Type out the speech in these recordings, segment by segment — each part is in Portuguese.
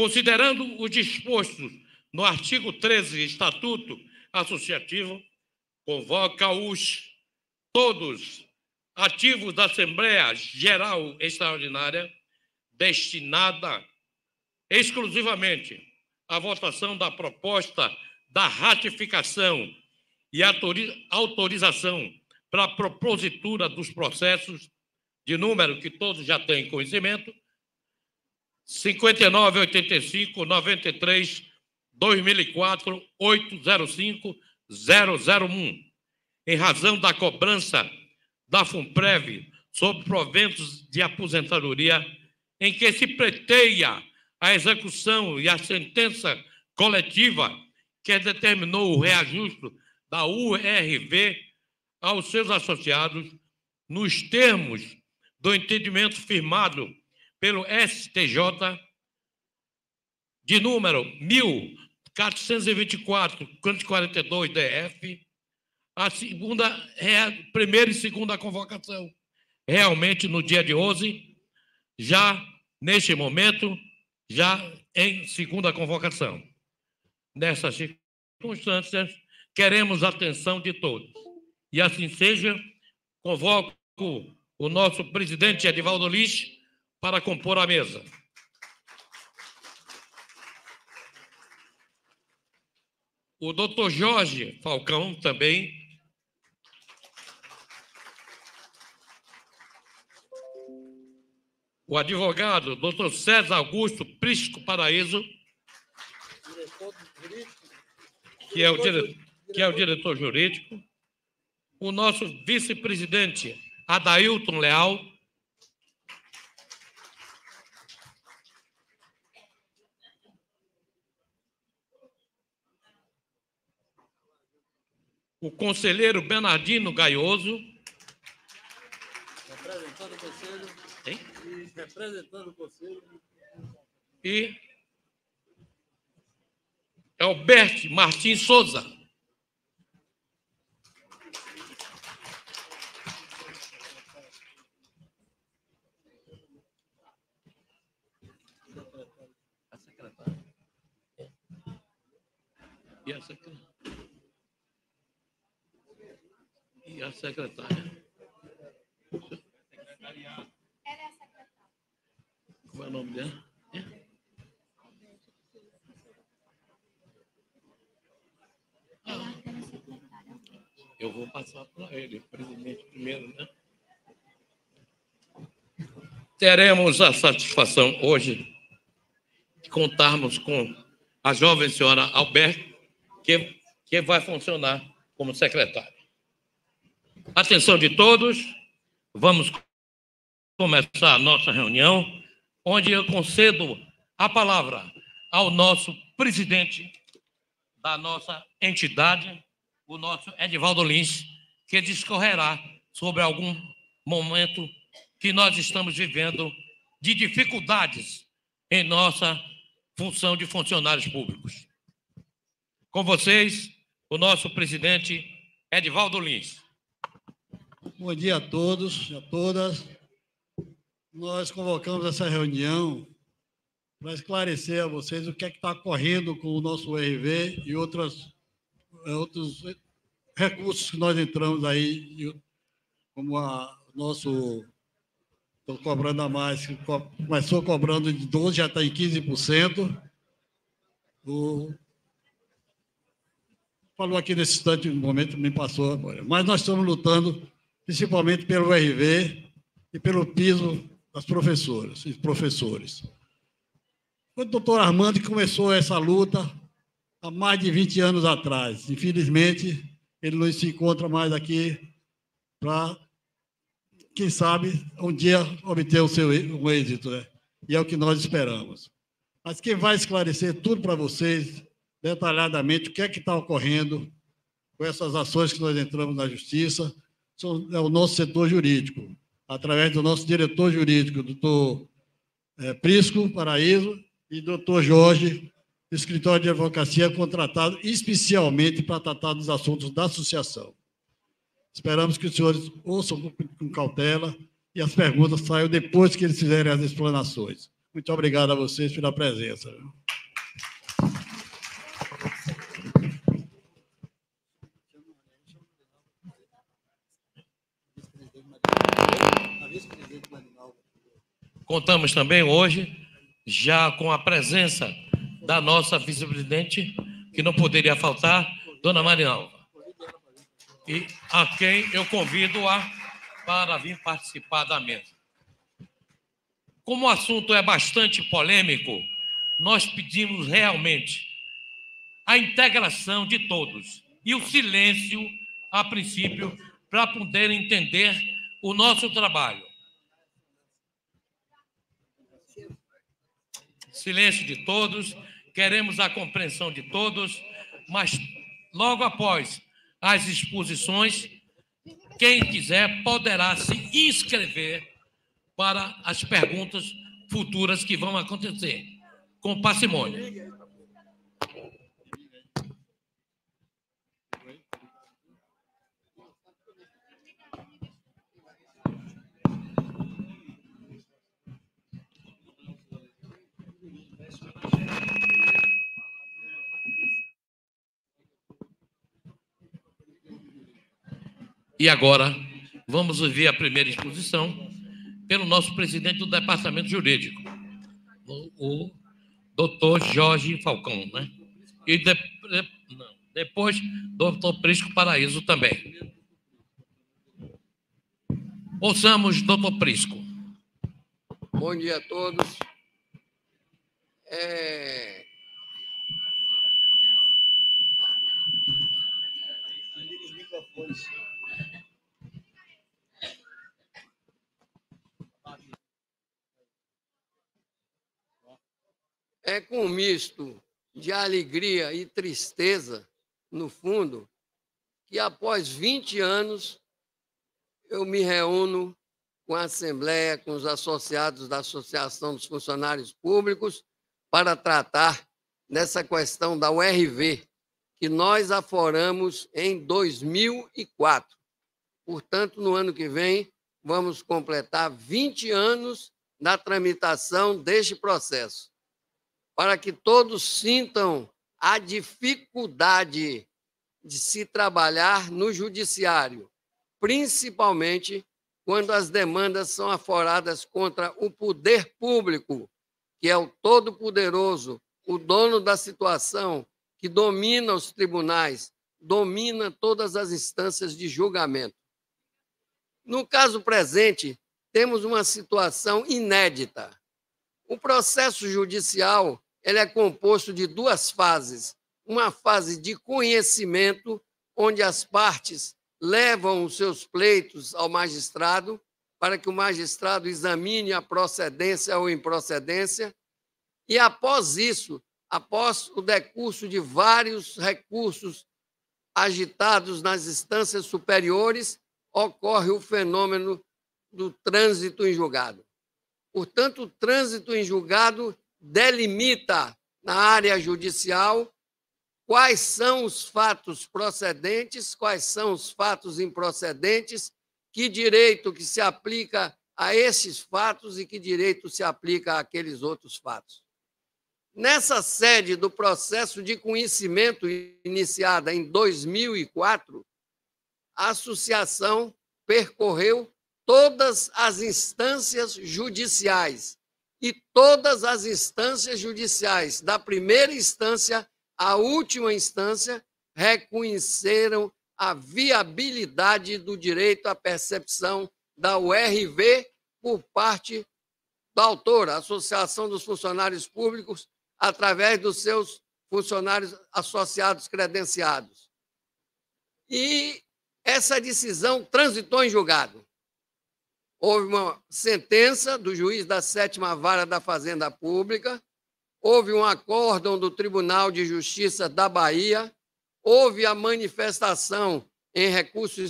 Considerando o disposto no artigo 13, Estatuto Associativo, convoca-os todos ativos da Assembleia Geral Extraordinária destinada exclusivamente à votação da proposta da ratificação e autorização para a propositura dos processos de número que todos já têm conhecimento 59 85 93 2004 805 001. Em razão da cobrança da FUNPREV sobre proventos de aposentadoria, em que se preteia a execução e a sentença coletiva que determinou o reajuste da URV aos seus associados nos termos do entendimento firmado pelo STJ de número 1424-42 DF, a segunda, é a primeira e segunda convocação. Realmente, no dia de hoje, já neste momento, já em segunda convocação. Nessas circunstâncias, queremos a atenção de todos. E assim seja, convoco o nosso presidente Edivaldo Lix para compor a mesa. O doutor Jorge Falcão também. O advogado, doutor César Augusto Prisco Paraíso, que é o, que é o diretor jurídico. O nosso vice-presidente, Adailton Leal. o conselheiro Bernardino Gaioso. Representando o conselho. Hein? E representando é o conselho. E Albert Martins Souza. E a secretária? a secretária. Ela é a secretária. Como é o nome dela? É? Ah, eu vou passar para ele, presidente primeiro, né? Teremos a satisfação hoje de contarmos com a jovem senhora Alberto, que, que vai funcionar como secretária. Atenção de todos, vamos começar a nossa reunião, onde eu concedo a palavra ao nosso presidente da nossa entidade, o nosso Edivaldo Lins, que discorrerá sobre algum momento que nós estamos vivendo de dificuldades em nossa função de funcionários públicos. Com vocês, o nosso presidente Edivaldo Lins. Bom dia a todos, a todas. Nós convocamos essa reunião para esclarecer a vocês o que é que está ocorrendo com o nosso RV e outras, eh, outros recursos que nós entramos aí, como a nosso. Estou cobrando a mais, começou cobrando de 12, já está em 15%. O, falou aqui nesse instante, no momento me passou agora. Mas nós estamos lutando principalmente pelo RV e pelo piso das professoras e professores. o doutor Armando começou essa luta, há mais de 20 anos atrás, infelizmente, ele não se encontra mais aqui para, quem sabe, um dia obter o seu um êxito, né? E é o que nós esperamos. Mas quem vai esclarecer tudo para vocês, detalhadamente, o que é que está ocorrendo com essas ações que nós entramos na Justiça é o nosso setor jurídico, através do nosso diretor jurídico, doutor é, Prisco Paraíso e doutor Jorge, escritório de advocacia contratado especialmente para tratar dos assuntos da associação. Esperamos que os senhores ouçam com cautela e as perguntas saiam depois que eles fizerem as explanações. Muito obrigado a vocês pela presença. Contamos também hoje já com a presença da nossa vice-presidente, que não poderia faltar, Dona Marinalva. E a quem eu convido a para vir participar da mesa. Como o assunto é bastante polêmico, nós pedimos realmente a integração de todos e o silêncio a princípio para poder entender o nosso trabalho. silêncio de todos, queremos a compreensão de todos, mas logo após as exposições, quem quiser poderá se inscrever para as perguntas futuras que vão acontecer, com parcimônia. E agora vamos ouvir a primeira exposição pelo nosso presidente do Departamento Jurídico, o doutor Jorge Falcão, né? E de, de, não, depois, doutor Prisco Paraíso também. Ouçamos, doutor Prisco. Bom dia a todos. É... Os microfones. é com um misto de alegria e tristeza, no fundo, que após 20 anos eu me reúno com a Assembleia, com os associados da Associação dos Funcionários Públicos, para tratar dessa questão da URV, que nós aforamos em 2004. Portanto, no ano que vem, vamos completar 20 anos da tramitação deste processo para que todos sintam a dificuldade de se trabalhar no judiciário, principalmente quando as demandas são aforadas contra o poder público, que é o todo-poderoso, o dono da situação, que domina os tribunais, domina todas as instâncias de julgamento. No caso presente, temos uma situação inédita. O processo judicial ele é composto de duas fases. Uma fase de conhecimento, onde as partes levam os seus pleitos ao magistrado, para que o magistrado examine a procedência ou improcedência, e após isso, após o decurso de vários recursos agitados nas instâncias superiores, ocorre o fenômeno do trânsito em julgado. Portanto, o trânsito em julgado delimita na área judicial quais são os fatos procedentes, quais são os fatos improcedentes, que direito que se aplica a esses fatos e que direito se aplica àqueles outros fatos. Nessa sede do processo de conhecimento iniciada em 2004, a associação percorreu todas as instâncias judiciais e todas as instâncias judiciais, da primeira instância à última instância, reconheceram a viabilidade do direito à percepção da URV por parte da autora, Associação dos Funcionários Públicos, através dos seus funcionários associados credenciados. E essa decisão transitou em julgado houve uma sentença do juiz da sétima vara da Fazenda Pública, houve um acórdão do Tribunal de Justiça da Bahia, houve a manifestação em recurso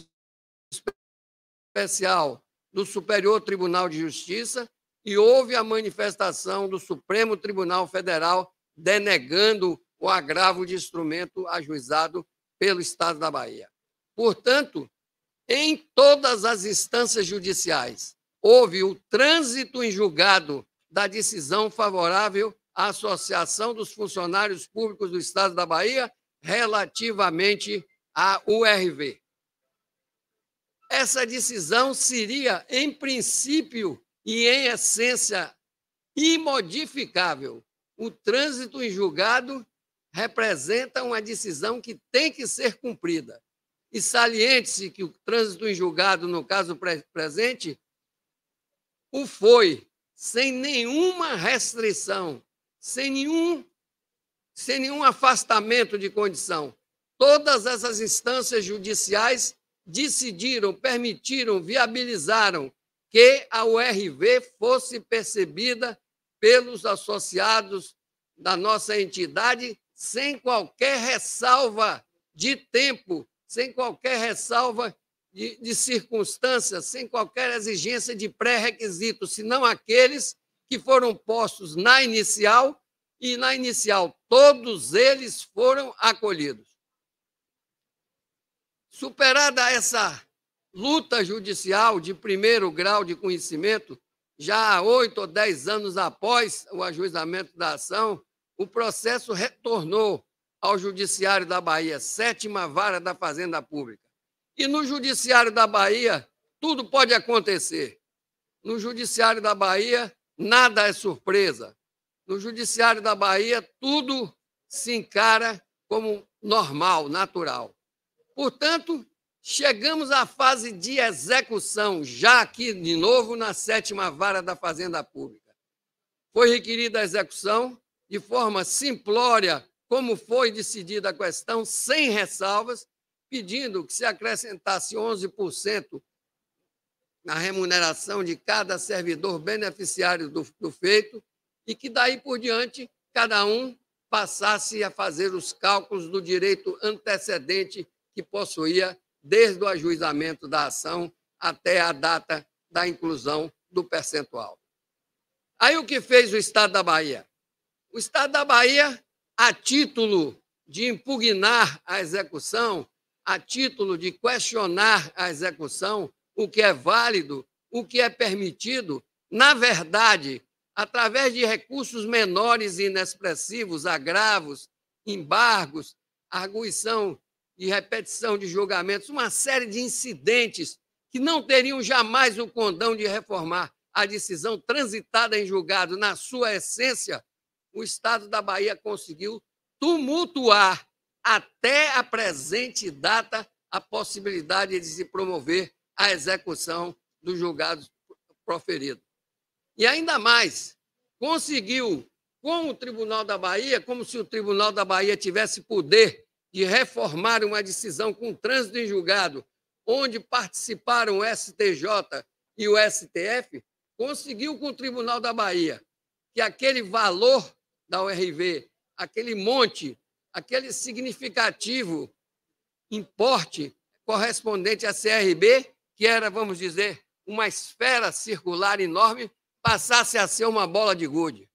especial do Superior Tribunal de Justiça e houve a manifestação do Supremo Tribunal Federal denegando o agravo de instrumento ajuizado pelo Estado da Bahia. Portanto, em todas as instâncias judiciais. Houve o trânsito em julgado da decisão favorável à Associação dos Funcionários Públicos do Estado da Bahia relativamente à URV. Essa decisão seria, em princípio e em essência, imodificável. O trânsito em julgado representa uma decisão que tem que ser cumprida. E saliente-se que o trânsito em julgado, no caso presente, o foi sem nenhuma restrição, sem nenhum, sem nenhum afastamento de condição. Todas essas instâncias judiciais decidiram, permitiram, viabilizaram que a URV fosse percebida pelos associados da nossa entidade sem qualquer ressalva de tempo, sem qualquer ressalva de, de circunstâncias, sem qualquer exigência de pré-requisitos, senão aqueles que foram postos na inicial, e na inicial todos eles foram acolhidos. Superada essa luta judicial de primeiro grau de conhecimento, já há oito ou dez anos após o ajuizamento da ação, o processo retornou ao Judiciário da Bahia, sétima vara da Fazenda Pública. E no Judiciário da Bahia, tudo pode acontecer. No Judiciário da Bahia, nada é surpresa. No Judiciário da Bahia, tudo se encara como normal, natural. Portanto, chegamos à fase de execução, já aqui de novo na sétima vara da Fazenda Pública. Foi requerida a execução de forma simplória como foi decidida a questão, sem ressalvas, pedindo que se acrescentasse 11% na remuneração de cada servidor beneficiário do, do feito e que daí por diante cada um passasse a fazer os cálculos do direito antecedente que possuía desde o ajuizamento da ação até a data da inclusão do percentual. Aí o que fez o Estado da Bahia? O Estado da Bahia a título de impugnar a execução, a título de questionar a execução, o que é válido, o que é permitido, na verdade, através de recursos menores e inexpressivos, agravos, embargos, arguição e repetição de julgamentos, uma série de incidentes que não teriam jamais o condão de reformar a decisão transitada em julgado na sua essência, o Estado da Bahia conseguiu tumultuar até a presente data a possibilidade de se promover a execução dos julgados proferidos. E ainda mais, conseguiu com o Tribunal da Bahia, como se o Tribunal da Bahia tivesse poder de reformar uma decisão com trânsito em julgado, onde participaram o STJ e o STF, conseguiu com o Tribunal da Bahia que aquele valor da URV, aquele monte, aquele significativo importe correspondente à CRB, que era, vamos dizer, uma esfera circular enorme, passasse a ser uma bola de gude.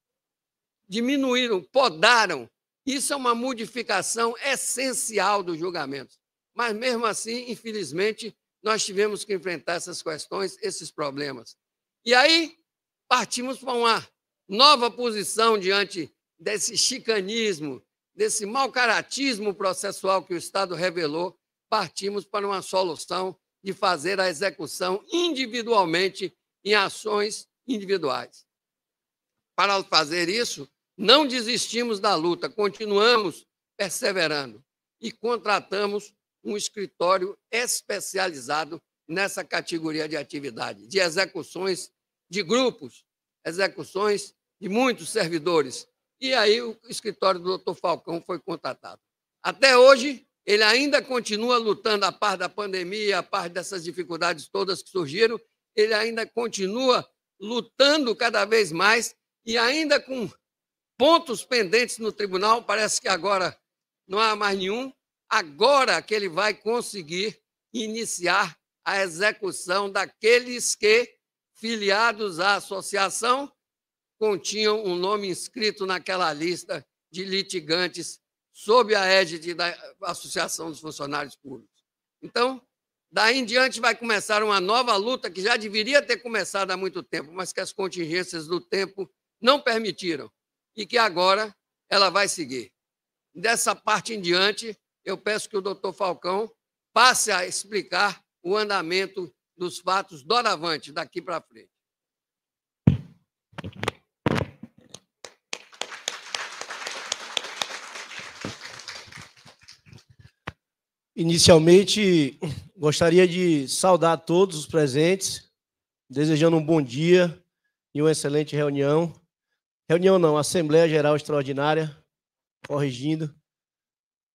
Diminuíram, podaram. Isso é uma modificação essencial do julgamento. Mas, mesmo assim, infelizmente, nós tivemos que enfrentar essas questões, esses problemas. E aí, partimos para uma nova posição diante desse chicanismo, desse mau caratismo processual que o Estado revelou, partimos para uma solução de fazer a execução individualmente em ações individuais. Para fazer isso, não desistimos da luta, continuamos perseverando e contratamos um escritório especializado nessa categoria de atividade, de execuções de grupos, execuções de muitos servidores, e aí o escritório do doutor Falcão foi contratado. Até hoje, ele ainda continua lutando a par da pandemia, a par dessas dificuldades todas que surgiram, ele ainda continua lutando cada vez mais e ainda com pontos pendentes no tribunal, parece que agora não há mais nenhum, agora que ele vai conseguir iniciar a execução daqueles que, filiados à associação, continham um nome inscrito naquela lista de litigantes sob a égide da Associação dos Funcionários Públicos. Então, daí em diante vai começar uma nova luta que já deveria ter começado há muito tempo, mas que as contingências do tempo não permitiram e que agora ela vai seguir. Dessa parte em diante, eu peço que o doutor Falcão passe a explicar o andamento dos fatos doravante daqui para frente. Inicialmente, gostaria de saudar todos os presentes, desejando um bom dia e uma excelente reunião. Reunião não, Assembleia Geral Extraordinária, corrigindo,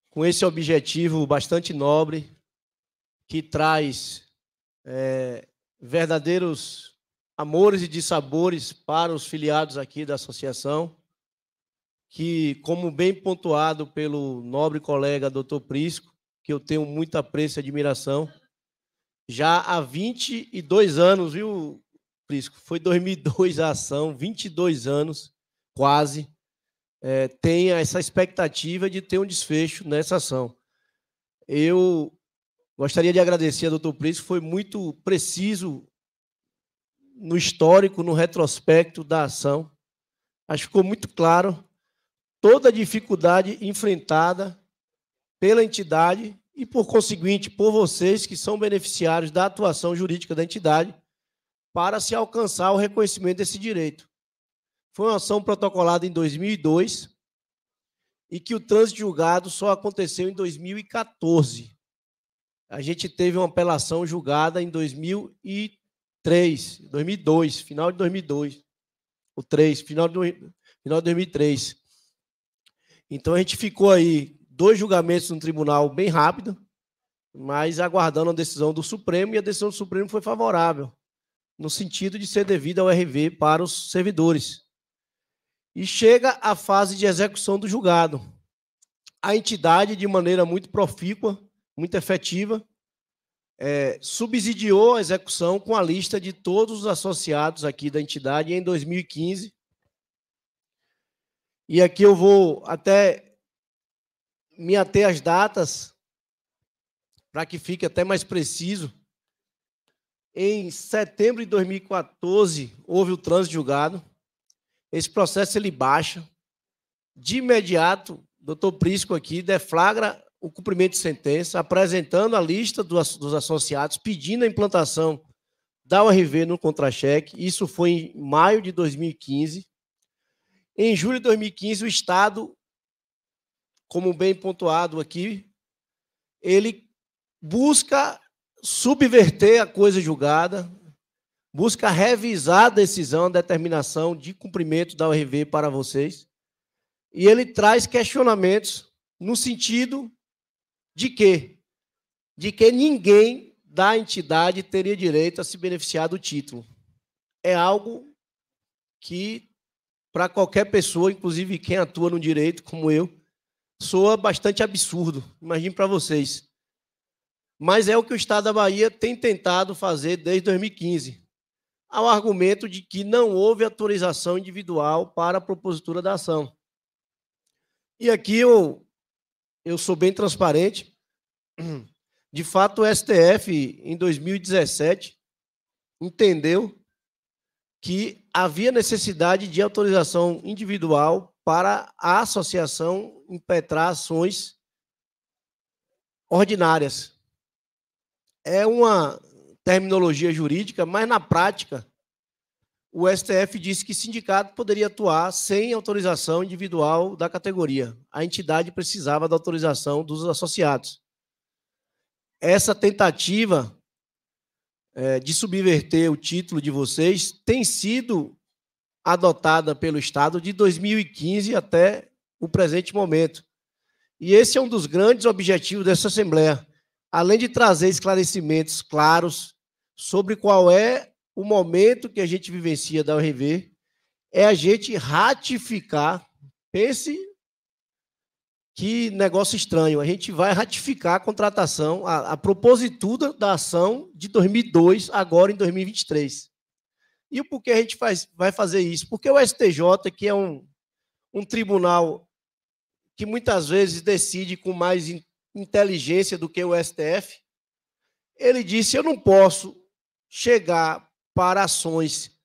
com esse objetivo bastante nobre, que traz é, verdadeiros amores e dissabores para os filiados aqui da associação, que, como bem pontuado pelo nobre colega doutor Prisco, que eu tenho muito apreço e admiração. Já há 22 anos, viu, Prisco? Foi 2002 a ação, 22 anos, quase. É, tem essa expectativa de ter um desfecho nessa ação. Eu gostaria de agradecer a doutor Prisco, foi muito preciso no histórico, no retrospecto da ação. Acho que ficou muito claro toda a dificuldade enfrentada pela entidade e, por conseguinte, por vocês que são beneficiários da atuação jurídica da entidade, para se alcançar o reconhecimento desse direito. Foi uma ação protocolada em 2002 e que o trânsito julgado só aconteceu em 2014. A gente teve uma apelação julgada em 2003, 2002, final de 2002, ou 3, final de, final de 2003. Então a gente ficou aí dois julgamentos no tribunal bem rápido, mas aguardando a decisão do Supremo, e a decisão do Supremo foi favorável, no sentido de ser devida ao RV para os servidores. E chega a fase de execução do julgado. A entidade, de maneira muito profícua, muito efetiva, é, subsidiou a execução com a lista de todos os associados aqui da entidade em 2015. E aqui eu vou até me ater às datas, para que fique até mais preciso. Em setembro de 2014, houve o trânsito julgado. Esse processo ele baixa. De imediato, o doutor Prisco aqui deflagra o cumprimento de sentença, apresentando a lista dos, dos associados, pedindo a implantação da URV no contra-cheque. Isso foi em maio de 2015. Em julho de 2015, o Estado como bem pontuado aqui, ele busca subverter a coisa julgada, busca revisar a decisão, a determinação de cumprimento da URV para vocês. E ele traz questionamentos no sentido de que de que ninguém da entidade teria direito a se beneficiar do título. É algo que para qualquer pessoa, inclusive quem atua no direito como eu, soa bastante absurdo, imagine para vocês. Mas é o que o Estado da Bahia tem tentado fazer desde 2015, ao argumento de que não houve autorização individual para a propositura da ação. E aqui eu, eu sou bem transparente. De fato, o STF, em 2017, entendeu que havia necessidade de autorização individual para a associação impetrar ações ordinárias. É uma terminologia jurídica, mas na prática, o STF disse que sindicato poderia atuar sem autorização individual da categoria. A entidade precisava da autorização dos associados. Essa tentativa é, de subverter o título de vocês tem sido adotada pelo Estado de 2015 até o presente momento. E esse é um dos grandes objetivos dessa Assembleia, além de trazer esclarecimentos claros sobre qual é o momento que a gente vivencia da URV, é a gente ratificar, pense que negócio estranho, a gente vai ratificar a contratação, a, a propositura da ação de 2002, agora em 2023. E o porquê a gente faz, vai fazer isso? Porque o STJ, que é um, um tribunal que muitas vezes decide com mais in, inteligência do que o STF, ele disse: eu não posso chegar para ações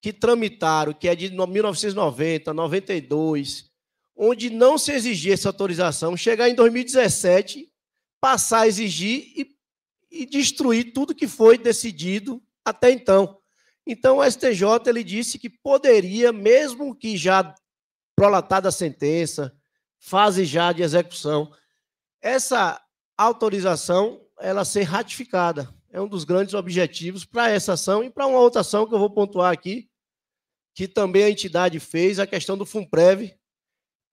que tramitaram, que é de 1990, 92, onde não se exigia essa autorização, chegar em 2017, passar a exigir e, e destruir tudo que foi decidido até então. Então, o STJ ele disse que poderia, mesmo que já prolatada a sentença, fase já de execução, essa autorização ela ser ratificada. É um dos grandes objetivos para essa ação e para uma outra ação que eu vou pontuar aqui, que também a entidade fez, a questão do FUNPREV,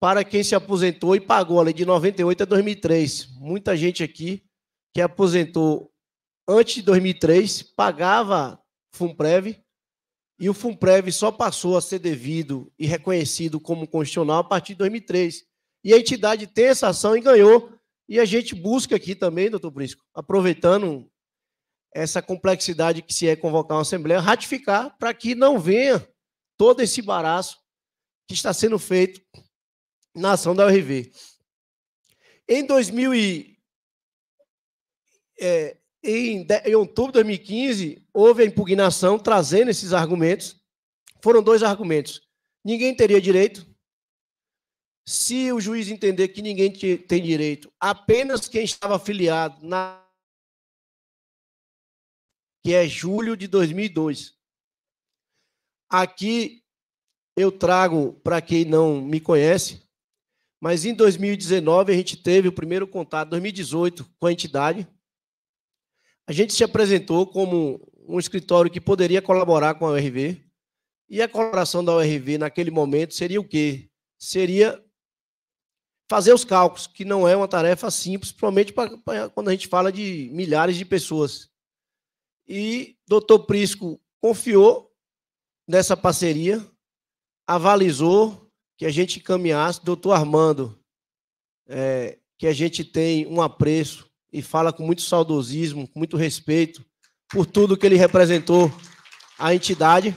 para quem se aposentou e pagou ali de 98 a 2003. Muita gente aqui que aposentou antes de 2003 pagava FUNPREV e o FUNPREV só passou a ser devido e reconhecido como constitucional a partir de 2003. E a entidade tem essa ação e ganhou. E a gente busca aqui também, doutor Brisco, aproveitando essa complexidade que se é convocar uma Assembleia, ratificar para que não venha todo esse embaraço que está sendo feito na ação da URV. Em 2000 e, é, em, em outubro de 2015, houve a impugnação trazendo esses argumentos. Foram dois argumentos. Ninguém teria direito. Se o juiz entender que ninguém tem direito, apenas quem estava afiliado na que é julho de 2002. Aqui eu trago para quem não me conhece, mas em 2019 a gente teve o primeiro contato, 2018, com a entidade. A gente se apresentou como um escritório que poderia colaborar com a URV. E a colaboração da URV naquele momento seria o quê? Seria fazer os cálculos, que não é uma tarefa simples, principalmente pra, pra, quando a gente fala de milhares de pessoas. E doutor Prisco confiou nessa parceria, avalizou que a gente caminhasse. Doutor Armando, é, que a gente tem um apreço e fala com muito saudosismo, com muito respeito por tudo que ele representou à entidade.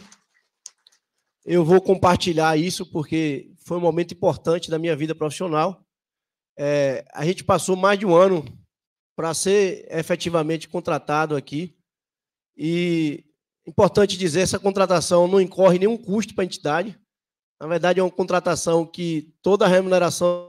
Eu vou compartilhar isso porque foi um momento importante da minha vida profissional. É, a gente passou mais de um ano para ser efetivamente contratado aqui. E importante dizer, essa contratação não incorre nenhum custo para a entidade. Na verdade, é uma contratação que toda a remuneração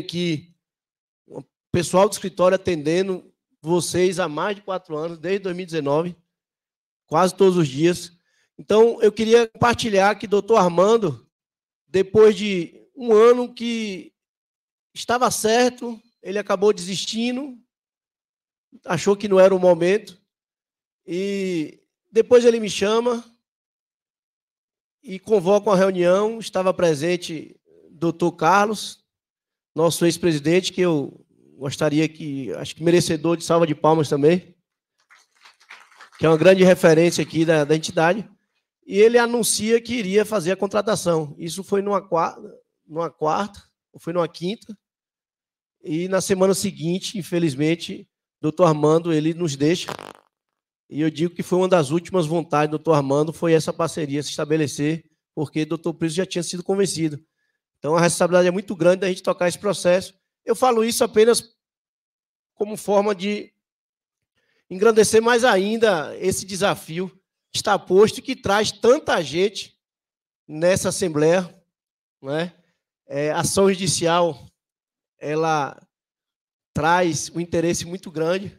aqui o pessoal do escritório atendendo vocês há mais de quatro anos, desde 2019, quase todos os dias. Então, eu queria compartilhar que doutor Armando, depois de um ano que estava certo, ele acabou desistindo, achou que não era o momento, e depois ele me chama e convoca uma reunião, estava presente doutor Carlos, nosso ex-presidente, que eu gostaria que, acho que merecedor de salva de palmas também, que é uma grande referência aqui da, da entidade, e ele anuncia que iria fazer a contratação. Isso foi numa quarta, numa quarta ou foi numa quinta, e na semana seguinte, infelizmente, doutor Armando, ele nos deixa, e eu digo que foi uma das últimas vontades do doutor Armando, foi essa parceria se estabelecer, porque o doutor Priso já tinha sido convencido. Então a responsabilidade é muito grande da gente tocar esse processo. Eu falo isso apenas como forma de engrandecer mais ainda esse desafio que está posto e que traz tanta gente nessa assembleia, né? É, ação judicial ela traz um interesse muito grande.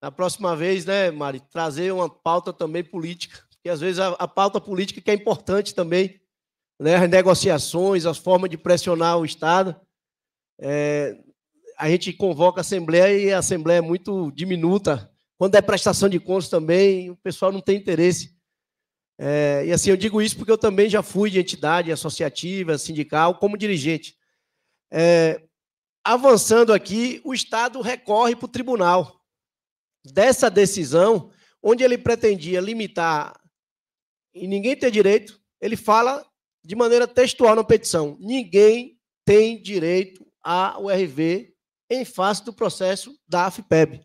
Na próxima vez, né, Mari, trazer uma pauta também política, porque às vezes a, a pauta política que é importante também né, as negociações, as formas de pressionar o Estado. É, a gente convoca a Assembleia e a Assembleia é muito diminuta. Quando é prestação de contas também, o pessoal não tem interesse. É, e assim, eu digo isso porque eu também já fui de entidade associativa, sindical, como dirigente. É, avançando aqui, o Estado recorre para o tribunal dessa decisão, onde ele pretendia limitar e ninguém ter direito, ele fala de maneira textual na petição: ninguém tem direito ao RV em face do processo da AFPEB.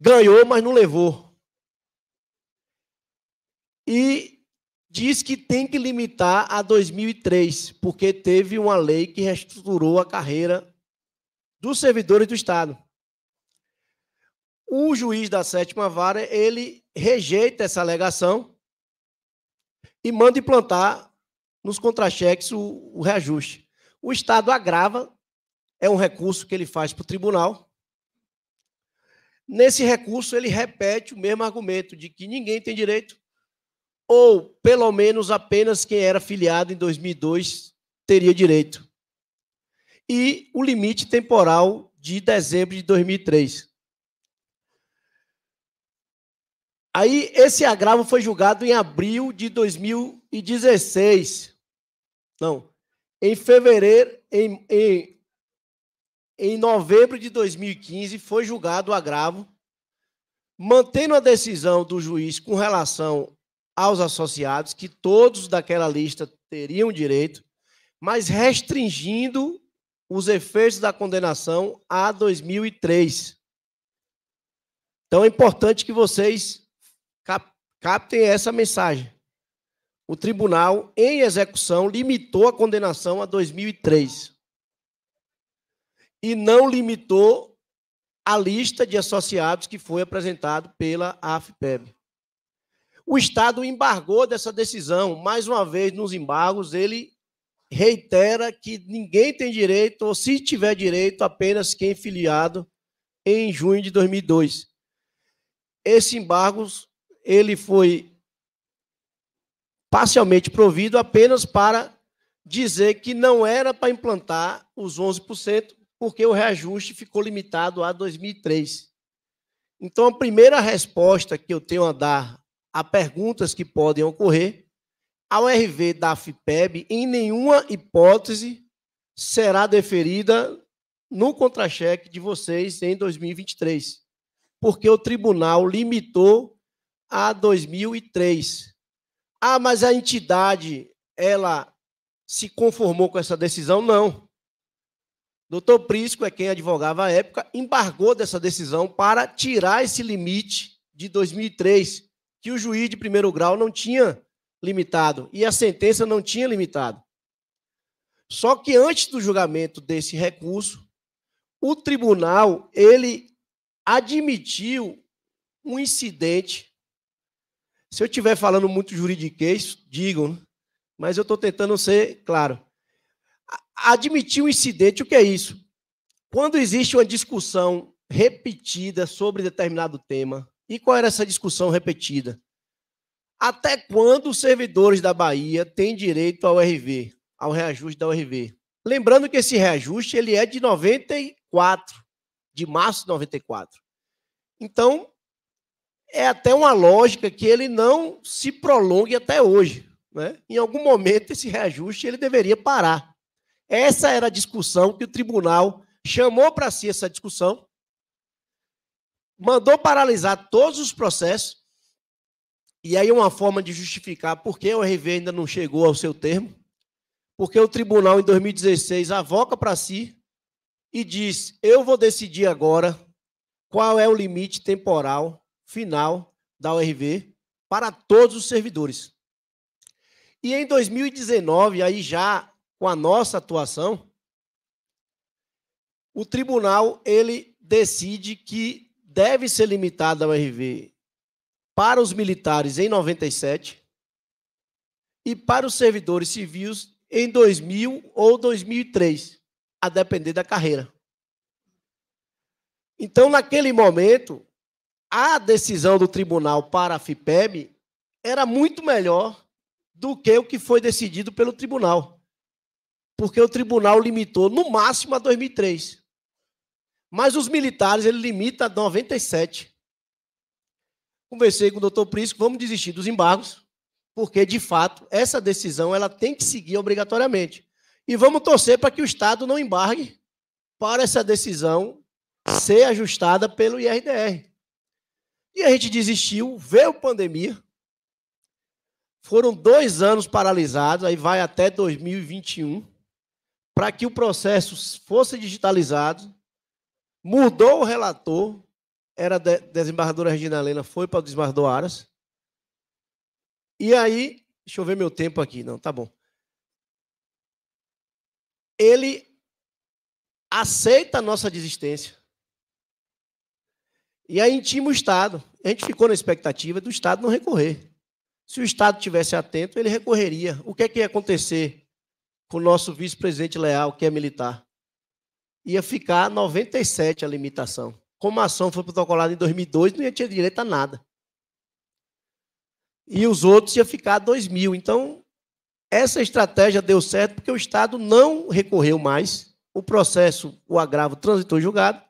Ganhou, mas não levou. E diz que tem que limitar a 2003, porque teve uma lei que reestruturou a carreira dos servidores do Estado. O juiz da sétima vara, ele rejeita essa alegação e manda implantar nos contra-cheques o, o reajuste. O Estado agrava, é um recurso que ele faz para o tribunal. Nesse recurso, ele repete o mesmo argumento de que ninguém tem direito, ou pelo menos apenas quem era filiado em 2002 teria direito. E o limite temporal de dezembro de 2003. Aí esse agravo foi julgado em abril de 2016. Não, em fevereiro, em, em, em novembro de 2015 foi julgado o agravo, mantendo a decisão do juiz com relação aos associados, que todos daquela lista teriam direito, mas restringindo os efeitos da condenação a 2003. Então é importante que vocês Cap captem essa mensagem. O tribunal, em execução, limitou a condenação a 2003 e não limitou a lista de associados que foi apresentado pela AFPEB. O Estado embargou dessa decisão. Mais uma vez, nos embargos, ele reitera que ninguém tem direito, ou se tiver direito, apenas quem é filiado em junho de 2002. Esse embargo ele foi parcialmente provido apenas para dizer que não era para implantar os 11%, porque o reajuste ficou limitado a 2003. Então, a primeira resposta que eu tenho a dar a perguntas que podem ocorrer, a URV da FIPEB, em nenhuma hipótese, será deferida no contra-cheque de vocês em 2023, porque o tribunal limitou a 2003. Ah, mas a entidade, ela se conformou com essa decisão? Não. Doutor Prisco é quem advogava à época, embargou dessa decisão para tirar esse limite de 2003, que o juiz de primeiro grau não tinha limitado e a sentença não tinha limitado. Só que antes do julgamento desse recurso, o tribunal ele admitiu um incidente se eu estiver falando muito juridiquês, digam, né? mas eu estou tentando ser claro. Admitir um incidente, o que é isso? Quando existe uma discussão repetida sobre determinado tema, e qual era essa discussão repetida? Até quando os servidores da Bahia têm direito ao RV, ao reajuste da URV? Lembrando que esse reajuste ele é de 94, de março de 94. Então, é até uma lógica que ele não se prolongue até hoje. Né? Em algum momento, esse reajuste ele deveria parar. Essa era a discussão que o tribunal chamou para si essa discussão, mandou paralisar todos os processos, e aí uma forma de justificar por que o RV ainda não chegou ao seu termo, porque o tribunal, em 2016, avoca para si e diz: eu vou decidir agora qual é o limite temporal final da URV para todos os servidores. E em 2019, aí já com a nossa atuação, o tribunal ele decide que deve ser limitada a URV para os militares em 97 e para os servidores civis em 2000 ou 2003, a depender da carreira. Então, naquele momento, a decisão do tribunal para a FIPEB era muito melhor do que o que foi decidido pelo tribunal. Porque o tribunal limitou no máximo a 2003. Mas os militares, ele limita a 97. Conversei com o doutor Prisco, vamos desistir dos embargos, porque, de fato, essa decisão ela tem que seguir obrigatoriamente. E vamos torcer para que o Estado não embargue para essa decisão ser ajustada pelo IRDR. E a gente desistiu, veio a pandemia. Foram dois anos paralisados, aí vai até 2021, para que o processo fosse digitalizado. Mudou o relator, era desembargadora Regina Helena, foi para o desembargador Aras. E aí, deixa eu ver meu tempo aqui, não, tá bom. Ele aceita a nossa desistência e aí intima o Estado. A gente ficou na expectativa do Estado não recorrer. Se o Estado tivesse atento, ele recorreria. O que é que ia acontecer com o nosso vice-presidente Leal, que é militar? Ia ficar 97 a limitação. Como a ação foi protocolada em 2002, não ia ter direito a nada. E os outros ia ficar 2 mil. Então, essa estratégia deu certo porque o Estado não recorreu mais. O processo, o agravo transitou julgado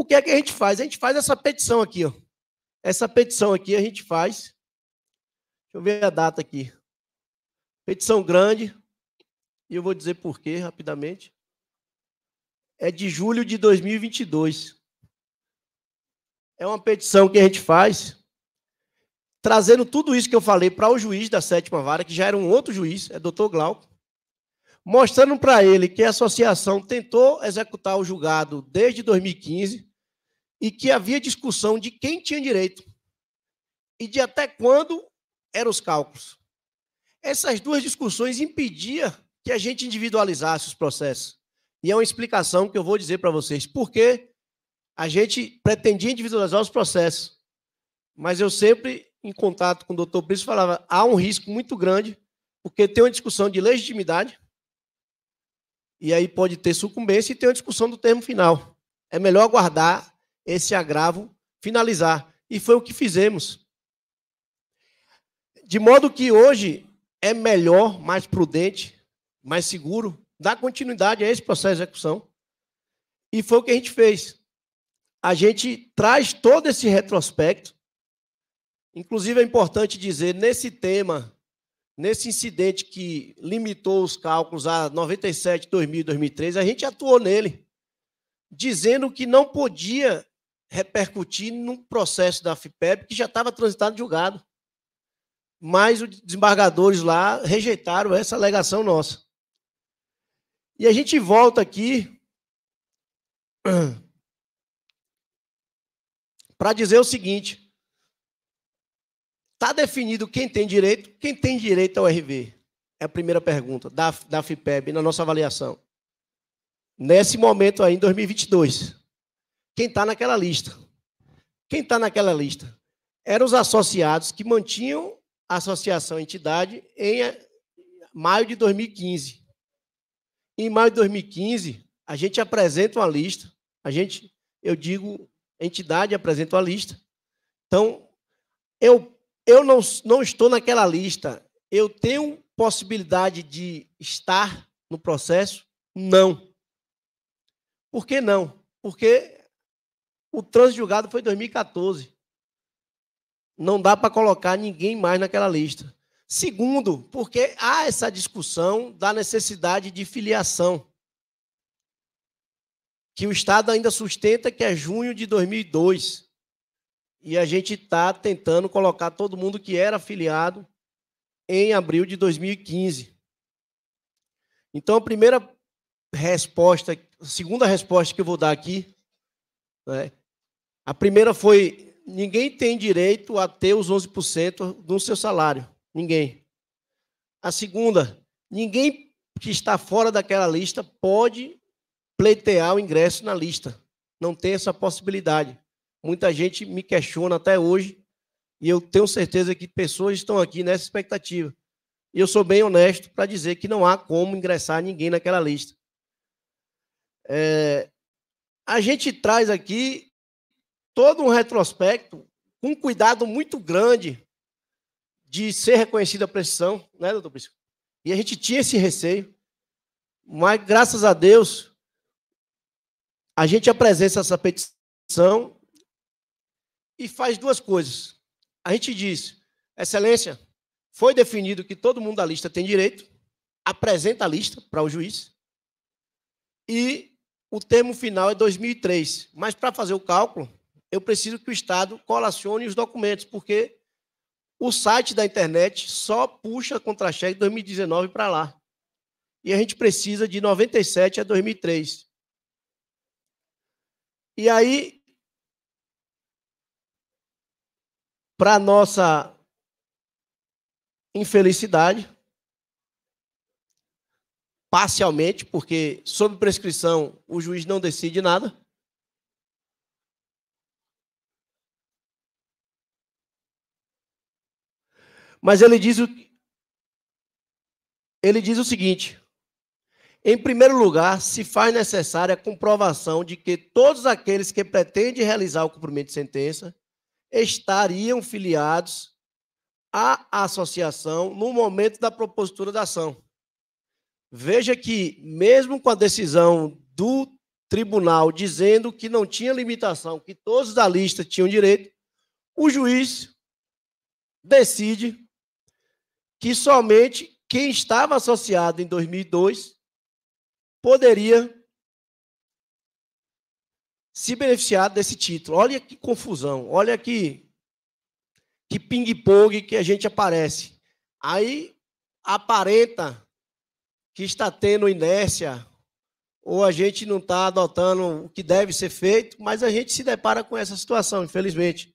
o que é que a gente faz? A gente faz essa petição aqui, ó. Essa petição aqui a gente faz. Deixa eu ver a data aqui. Petição grande, e eu vou dizer por quê rapidamente. É de julho de 2022. É uma petição que a gente faz, trazendo tudo isso que eu falei para o juiz da sétima vara, que já era um outro juiz, é doutor Glauco, mostrando para ele que a associação tentou executar o julgado desde 2015, e que havia discussão de quem tinha direito e de até quando eram os cálculos. Essas duas discussões impediam que a gente individualizasse os processos. E é uma explicação que eu vou dizer para vocês. Por que a gente pretendia individualizar os processos? Mas eu sempre, em contato com o doutor Príncipe, falava: há um risco muito grande, porque tem uma discussão de legitimidade, e aí pode ter sucumbência, e tem uma discussão do termo final. É melhor aguardar esse agravo finalizar. E foi o que fizemos. De modo que hoje é melhor, mais prudente, mais seguro dar continuidade a esse processo de execução. E foi o que a gente fez. A gente traz todo esse retrospecto. Inclusive, é importante dizer, nesse tema, nesse incidente que limitou os cálculos a 97, 2000, 2003, a gente atuou nele, dizendo que não podia repercutir num processo da FIPEB que já estava transitado julgado. Mas os desembargadores lá rejeitaram essa alegação nossa. E a gente volta aqui para dizer o seguinte: está definido quem tem direito, quem tem direito ao RV? É a primeira pergunta da, da FIPEB na nossa avaliação. Nesse momento aí, em 2022 quem está naquela lista. Quem está naquela lista? Eram os associados que mantinham a associação a entidade em eh, maio de 2015. Em maio de 2015, a gente apresenta uma lista. A gente, eu digo, a entidade apresenta uma lista. Então, eu, eu não, não estou naquela lista. Eu tenho possibilidade de estar no processo? Não. Por que não? Porque o transjulgado foi em 2014. Não dá para colocar ninguém mais naquela lista. Segundo, porque há essa discussão da necessidade de filiação, que o Estado ainda sustenta que é junho de 2002. E a gente está tentando colocar todo mundo que era afiliado em abril de 2015. Então, a primeira resposta, a segunda resposta que eu vou dar aqui né, a primeira foi: ninguém tem direito a ter os 11% do seu salário. Ninguém. A segunda: ninguém que está fora daquela lista pode pleitear o ingresso na lista. Não tem essa possibilidade. Muita gente me questiona até hoje, e eu tenho certeza que pessoas estão aqui nessa expectativa. E eu sou bem honesto para dizer que não há como ingressar ninguém naquela lista. É, a gente traz aqui todo um retrospecto com um cuidado muito grande de ser reconhecida a precisão, né, doutor Priscila? E a gente tinha esse receio, mas graças a Deus, a gente apresenta essa petição e faz duas coisas. A gente diz, Excelência, foi definido que todo mundo da lista tem direito, apresenta a lista para o juiz, e o termo final é 2003. Mas para fazer o cálculo, eu preciso que o Estado colacione os documentos, porque o site da internet só puxa contra-cheque 2019 para lá. E a gente precisa de 97 a 2003. E aí, para nossa infelicidade, parcialmente, porque sob prescrição o juiz não decide nada, Mas ele diz o, ele diz o seguinte: em primeiro lugar, se faz necessária a comprovação de que todos aqueles que pretendem realizar o cumprimento de sentença estariam filiados à associação no momento da propositura da ação. Veja que, mesmo com a decisão do tribunal dizendo que não tinha limitação, que todos da lista tinham direito, o juiz decide que somente quem estava associado em 2002 poderia se beneficiar desse título. Olha que confusão, olha que que ping-pong que a gente aparece. Aí aparenta que está tendo inércia ou a gente não está adotando o que deve ser feito, mas a gente se depara com essa situação, infelizmente.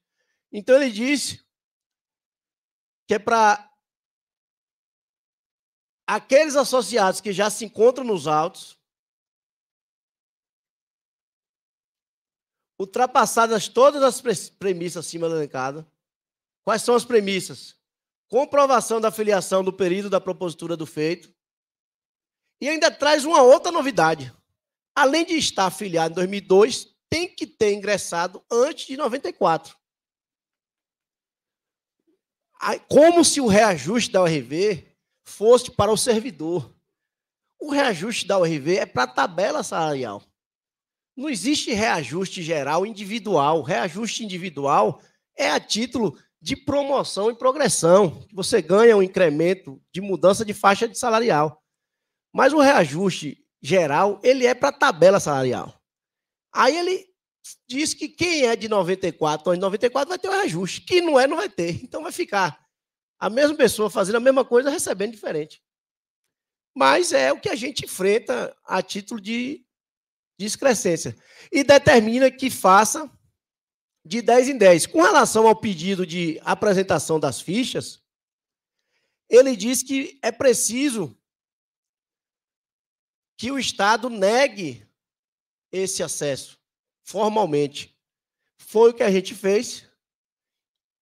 Então ele disse que é para aqueles associados que já se encontram nos autos, ultrapassadas todas as premissas acima elencadas, quais são as premissas? Comprovação da filiação do período da propositura do feito, e ainda traz uma outra novidade. Além de estar afiliado em 2002, tem que ter ingressado antes de 94. Como se o reajuste da URV foste para o servidor. O reajuste da URV é para a tabela salarial. Não existe reajuste geral individual. Reajuste individual é a título de promoção e progressão. Você ganha um incremento de mudança de faixa de salarial. Mas o reajuste geral, ele é para a tabela salarial. Aí ele diz que quem é de 94 ou de 94 vai ter um reajuste. Quem não é, não vai ter. Então vai ficar a mesma pessoa fazendo a mesma coisa, recebendo diferente. Mas é o que a gente enfrenta a título de discrescência. E determina que faça de 10 em 10. Com relação ao pedido de apresentação das fichas, ele diz que é preciso que o Estado negue esse acesso formalmente. Foi o que a gente fez.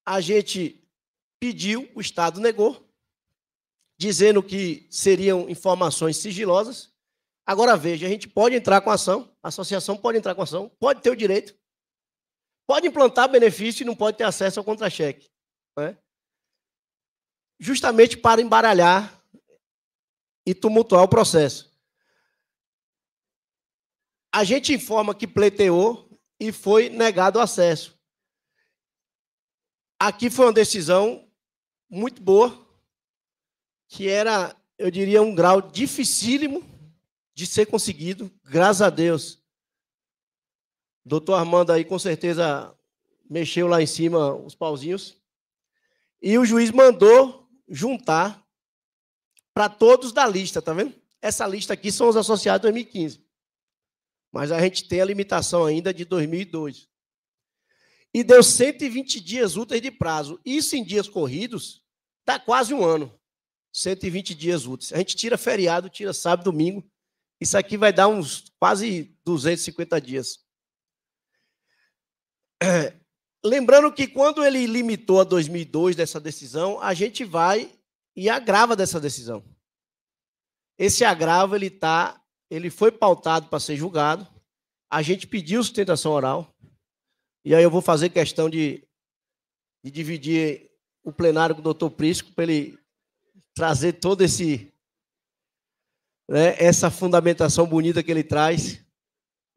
A gente pediu, o Estado negou, dizendo que seriam informações sigilosas. Agora veja, a gente pode entrar com ação, a associação pode entrar com ação, pode ter o direito, pode implantar benefício e não pode ter acesso ao contra-cheque. Né? Justamente para embaralhar e tumultuar o processo. A gente informa que pleiteou e foi negado o acesso. Aqui foi uma decisão muito boa, que era, eu diria, um grau dificílimo de ser conseguido, graças a Deus. Doutor Armando aí com certeza mexeu lá em cima os pauzinhos. E o juiz mandou juntar para todos da lista, tá vendo? Essa lista aqui são os associados de 2015. Mas a gente tem a limitação ainda de 2002 e deu 120 dias úteis de prazo. Isso em dias corridos está quase um ano. 120 dias úteis. A gente tira feriado, tira sábado, domingo. Isso aqui vai dar uns quase 250 dias. É, lembrando que quando ele limitou a 2002 dessa decisão, a gente vai e agrava dessa decisão. Esse agravo ele tá, ele foi pautado para ser julgado. A gente pediu sustentação oral. E aí eu vou fazer questão de, de dividir o plenário com o doutor Prisco para ele trazer todo esse né, essa fundamentação bonita que ele traz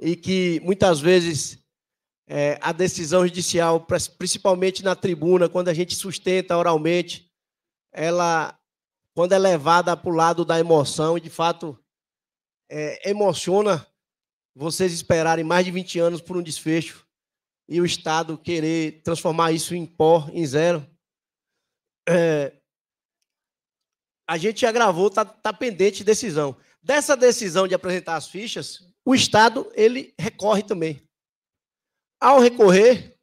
e que muitas vezes é, a decisão judicial, principalmente na tribuna, quando a gente sustenta oralmente, ela quando é levada para o lado da emoção e de fato é, emociona vocês esperarem mais de 20 anos por um desfecho e o Estado querer transformar isso em pó, em zero. É, a gente já gravou, está tá pendente de decisão. Dessa decisão de apresentar as fichas, o Estado ele recorre também. Ao recorrer,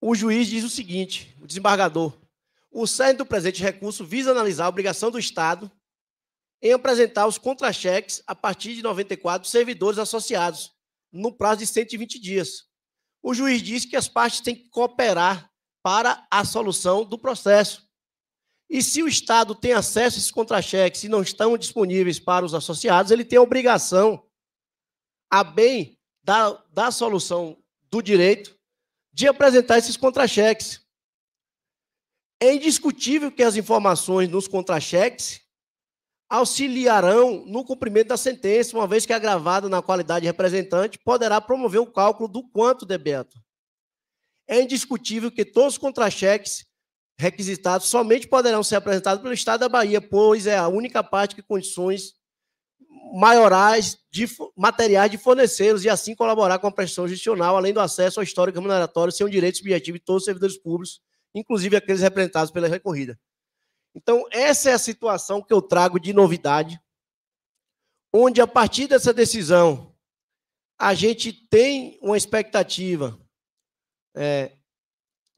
o juiz diz o seguinte, o desembargador, o cerne do presente recurso visa analisar a obrigação do Estado em apresentar os contra-cheques a partir de 94 servidores associados, no prazo de 120 dias. O juiz diz que as partes têm que cooperar para a solução do processo. E se o Estado tem acesso a esses contra-cheques e não estão disponíveis para os associados, ele tem a obrigação, a bem da, da solução do direito, de apresentar esses contra-cheques. É indiscutível que as informações nos contra-cheques auxiliarão no cumprimento da sentença, uma vez que agravada é na qualidade de representante, poderá promover o cálculo do quanto debeto. É indiscutível que todos os contra-cheques requisitados somente poderão ser apresentados pelo Estado da Bahia, pois é a única parte que condições maiorais de materiais de fornecê-los e assim colaborar com a prestação judicial, além do acesso ao histórico remuneratório, ser um direito subjetivo de todos os servidores públicos, inclusive aqueles representados pela recorrida. Então, essa é a situação que eu trago de novidade, onde a partir dessa decisão, a gente tem uma expectativa é,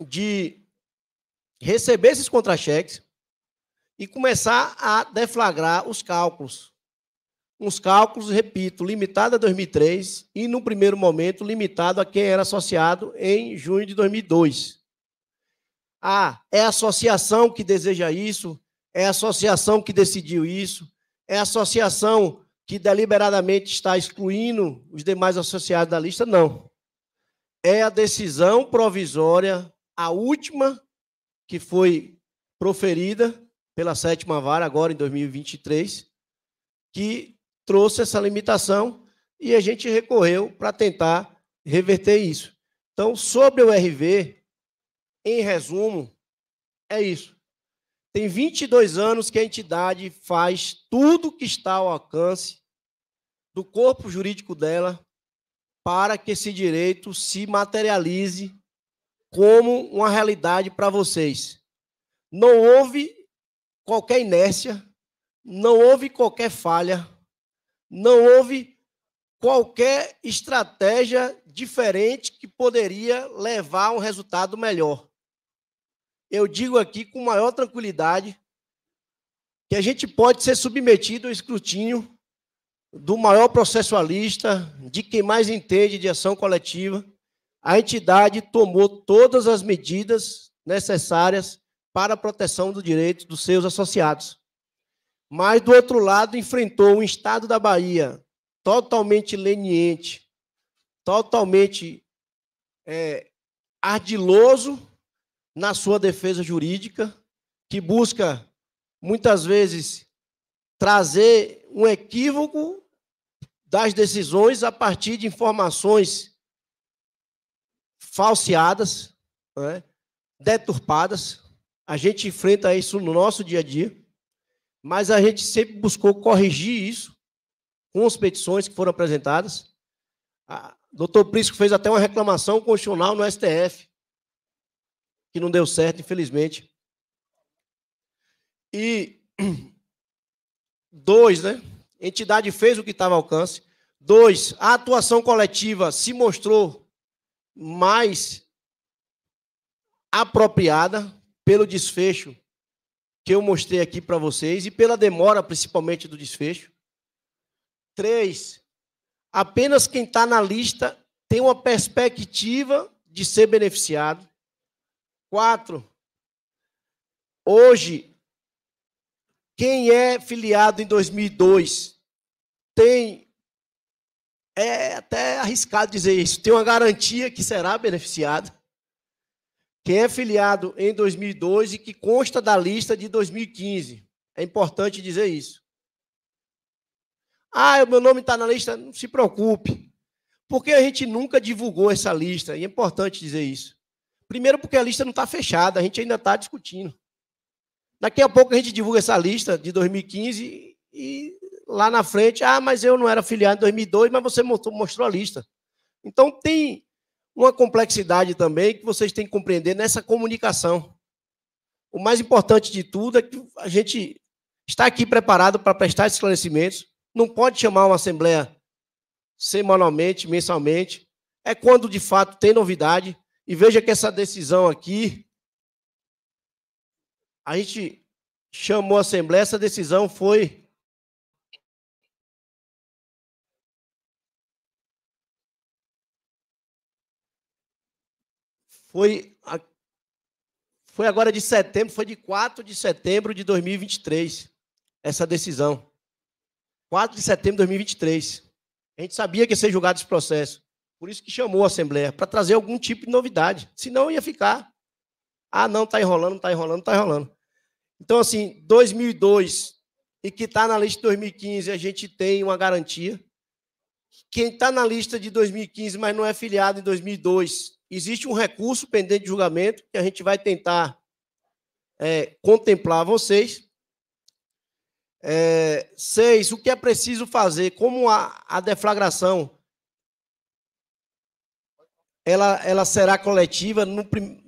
de receber esses contra-cheques e começar a deflagrar os cálculos. Uns cálculos, repito, limitado a 2003 e, no primeiro momento, limitado a quem era associado em junho de 2002. Ah, é a associação que deseja isso, é a associação que decidiu isso, é a associação que deliberadamente está excluindo os demais associados da lista, não. É a decisão provisória, a última que foi proferida pela sétima vara, agora em 2023, que trouxe essa limitação e a gente recorreu para tentar reverter isso. Então, sobre o RV, em resumo, é isso. Tem 22 anos que a entidade faz tudo que está ao alcance do corpo jurídico dela para que esse direito se materialize como uma realidade para vocês. Não houve qualquer inércia, não houve qualquer falha, não houve qualquer estratégia diferente que poderia levar a um resultado melhor eu digo aqui com maior tranquilidade que a gente pode ser submetido ao escrutínio do maior processualista, de quem mais entende de ação coletiva. A entidade tomou todas as medidas necessárias para a proteção do direito dos seus associados. Mas, do outro lado, enfrentou um Estado da Bahia totalmente leniente, totalmente é, ardiloso na sua defesa jurídica, que busca muitas vezes trazer um equívoco das decisões a partir de informações falseadas, né, deturpadas. A gente enfrenta isso no nosso dia a dia, mas a gente sempre buscou corrigir isso com as petições que foram apresentadas. O doutor Prisco fez até uma reclamação constitucional no STF, que não deu certo, infelizmente. E dois, né? A entidade fez o que estava ao alcance. Dois, a atuação coletiva se mostrou mais apropriada pelo desfecho que eu mostrei aqui para vocês e pela demora, principalmente, do desfecho. Três, apenas quem está na lista tem uma perspectiva de ser beneficiado. 4. Hoje, quem é filiado em 2002 tem. É até arriscado dizer isso, tem uma garantia que será beneficiado. Quem é filiado em 2002 e que consta da lista de 2015. É importante dizer isso. Ah, o meu nome está na lista, não se preocupe. Porque a gente nunca divulgou essa lista, e é importante dizer isso. Primeiro, porque a lista não está fechada, a gente ainda está discutindo. Daqui a pouco a gente divulga essa lista de 2015 e lá na frente, ah, mas eu não era filiado em 2002, mas você mostrou a lista. Então, tem uma complexidade também que vocês têm que compreender nessa comunicação. O mais importante de tudo é que a gente está aqui preparado para prestar esclarecimentos. Não pode chamar uma assembleia semanalmente, mensalmente. É quando de fato tem novidade. E veja que essa decisão aqui, a gente chamou a Assembleia, essa decisão foi. Foi, foi agora de setembro, foi de 4 de setembro de 2023, essa decisão. 4 de setembro de 2023. A gente sabia que ia ser julgado esse processo. Por isso que chamou a Assembleia, para trazer algum tipo de novidade. Senão ia ficar. Ah, não, está enrolando, está enrolando, está enrolando. Então, assim, 2002 e que está na lista de 2015, a gente tem uma garantia. Quem está na lista de 2015, mas não é filiado em 2002, existe um recurso pendente de julgamento que a gente vai tentar é, contemplar vocês. É, seis, o que é preciso fazer? Como a, a deflagração ela, ela será coletiva no, prim...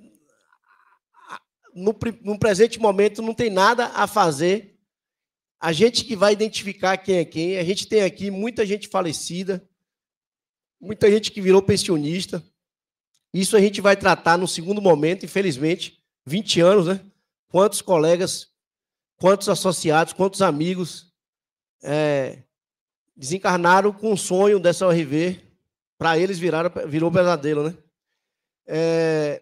no, no presente momento não tem nada a fazer. A gente que vai identificar quem é quem. A gente tem aqui muita gente falecida, muita gente que virou pensionista. Isso a gente vai tratar no segundo momento, infelizmente, 20 anos, né? Quantos colegas, quantos associados, quantos amigos é, desencarnaram com o sonho dessa URV para eles viraram, virou pesadelo, né? É,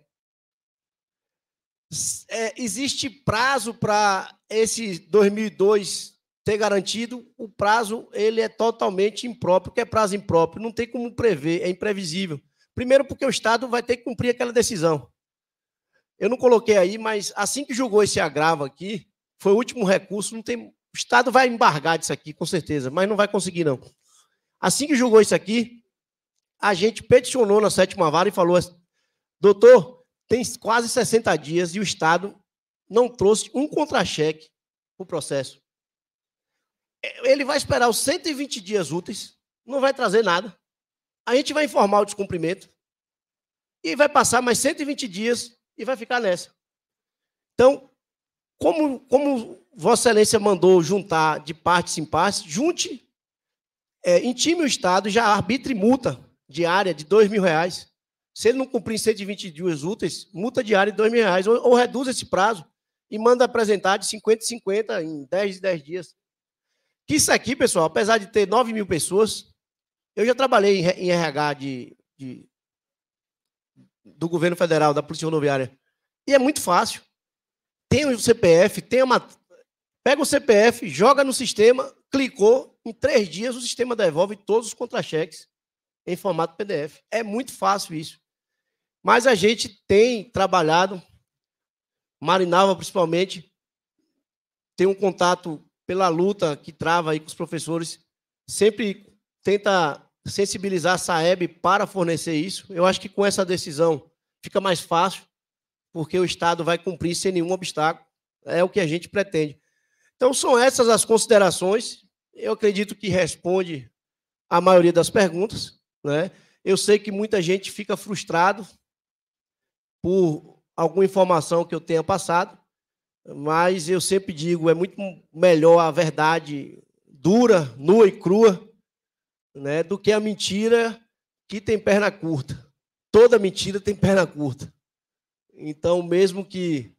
é, existe prazo para esse 2002 ter garantido, o prazo ele é totalmente impróprio. porque que é prazo impróprio? Não tem como prever, é imprevisível. Primeiro porque o Estado vai ter que cumprir aquela decisão. Eu não coloquei aí, mas assim que julgou esse agravo aqui, foi o último recurso, não tem, o Estado vai embargar disso aqui, com certeza, mas não vai conseguir não. Assim que julgou isso aqui, a gente peticionou na sétima vara e falou assim, doutor, tem quase 60 dias e o Estado não trouxe um contra-cheque para o processo. É, ele vai esperar os 120 dias úteis, não vai trazer nada. A gente vai informar o descumprimento e vai passar mais 120 dias e vai ficar nessa. Então, como, como Vossa Excelência mandou juntar de partes em partes, junte, é, intime o Estado e já arbitre multa diária de dois mil reais. Se ele não cumprir em 120 dias úteis, multa diária de dois mil reais, ou, ou reduz esse prazo e manda apresentar de 50 em 50 em 10 e 10 dias. Que isso aqui, pessoal, apesar de ter 9 mil pessoas, eu já trabalhei em, em RH de, de, do governo federal, da Polícia Rodoviária. E é muito fácil. Tem o CPF, tem uma, pega o CPF, joga no sistema, clicou, em três dias o sistema devolve todos os contra-cheques em formato PDF. É muito fácil isso. Mas a gente tem trabalhado, Marinava principalmente, tem um contato pela luta que trava aí com os professores, sempre tenta sensibilizar a Saeb para fornecer isso. Eu acho que com essa decisão fica mais fácil, porque o Estado vai cumprir sem nenhum obstáculo. É o que a gente pretende. Então, são essas as considerações. Eu acredito que responde a maioria das perguntas. Né? Eu sei que muita gente fica frustrado por alguma informação que eu tenha passado, mas eu sempre digo, é muito melhor a verdade dura, nua e crua, né, do que a mentira que tem perna curta. Toda mentira tem perna curta. Então, mesmo que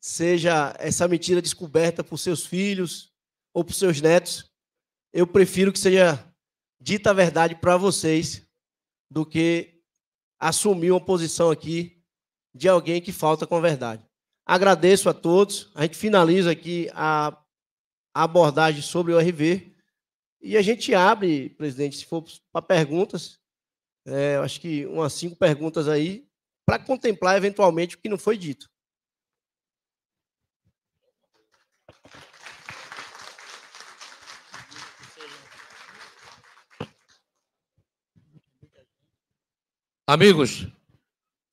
seja essa mentira descoberta por seus filhos ou por seus netos, eu prefiro que seja dita a verdade para vocês do que assumir uma posição aqui de alguém que falta com a verdade. Agradeço a todos. A gente finaliza aqui a abordagem sobre o RV e a gente abre, presidente, se for para perguntas. É, acho que umas cinco perguntas aí para contemplar eventualmente o que não foi dito. Amigos,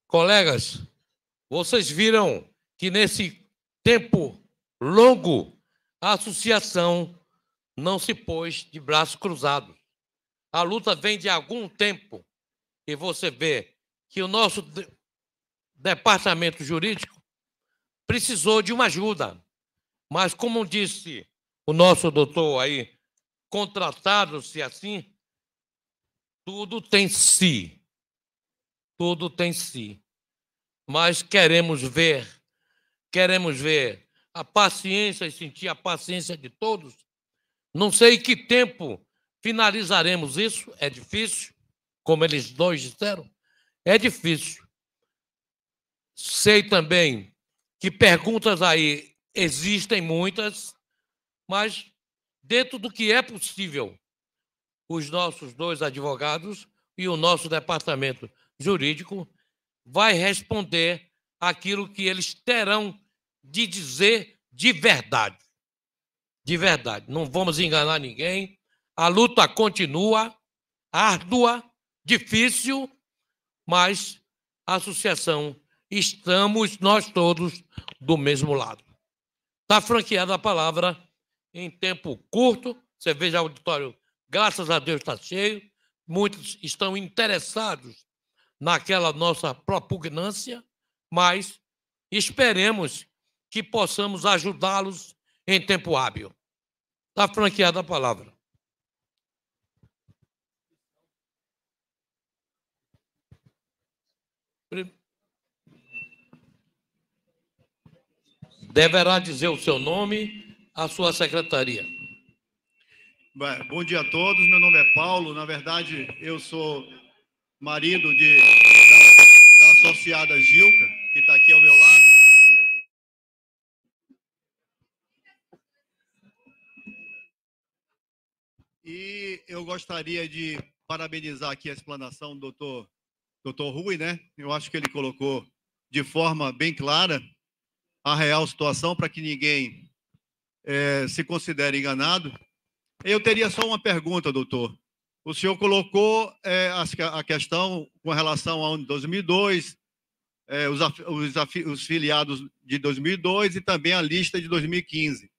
colegas, vocês viram que nesse tempo longo a associação não se pôs de braços cruzados. A luta vem de algum tempo e você vê que o nosso departamento jurídico precisou de uma ajuda. Mas, como disse o nosso doutor aí, contratado-se assim, tudo tem si tudo tem si. Mas queremos ver, queremos ver a paciência e sentir a paciência de todos. Não sei que tempo finalizaremos isso, é difícil, como eles dois disseram, é difícil. Sei também que perguntas aí existem muitas, mas dentro do que é possível, os nossos dois advogados e o nosso departamento jurídico vai responder aquilo que eles terão de dizer de verdade. De verdade. Não vamos enganar ninguém. A luta continua, árdua, difícil, mas a associação, estamos nós todos do mesmo lado. Está franqueada a palavra em tempo curto. Você veja o auditório, graças a Deus, está cheio. Muitos estão interessados naquela nossa propugnância, mas esperemos que possamos ajudá-los em tempo hábil. Está franqueada a palavra. Deverá dizer o seu nome, a sua secretaria. Bom dia a todos. Meu nome é Paulo. Na verdade, eu sou marido de, da, da associada Gilca, que está aqui ao meu lado. E eu gostaria de parabenizar aqui a explanação do doutor, doutor Rui, né? Eu acho que ele colocou de forma bem clara a real situação para que ninguém é, se considere enganado. Eu teria só uma pergunta, doutor. O senhor colocou é, a questão com relação ao ano de 2002, é, os, os, os, filiados de 2002 e também a lista de 2015.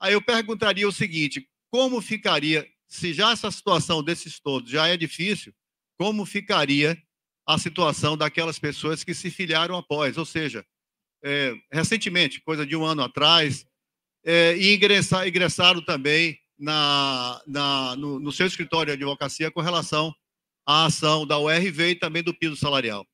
Aí eu perguntaria o seguinte: como ficaria, se já essa situação desses todos já é difícil, como ficaria a situação daquelas pessoas que se filiaram após? Ou seja, é, recentemente, coisa de um ano atrás, é, e ingressar, ingressaram também na, na no, no, seu escritório de advocacia com relação à ação da URV e também do piso salarial.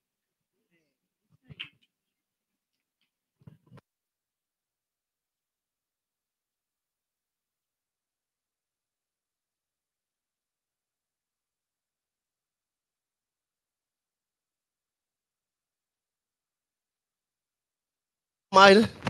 Mais, né?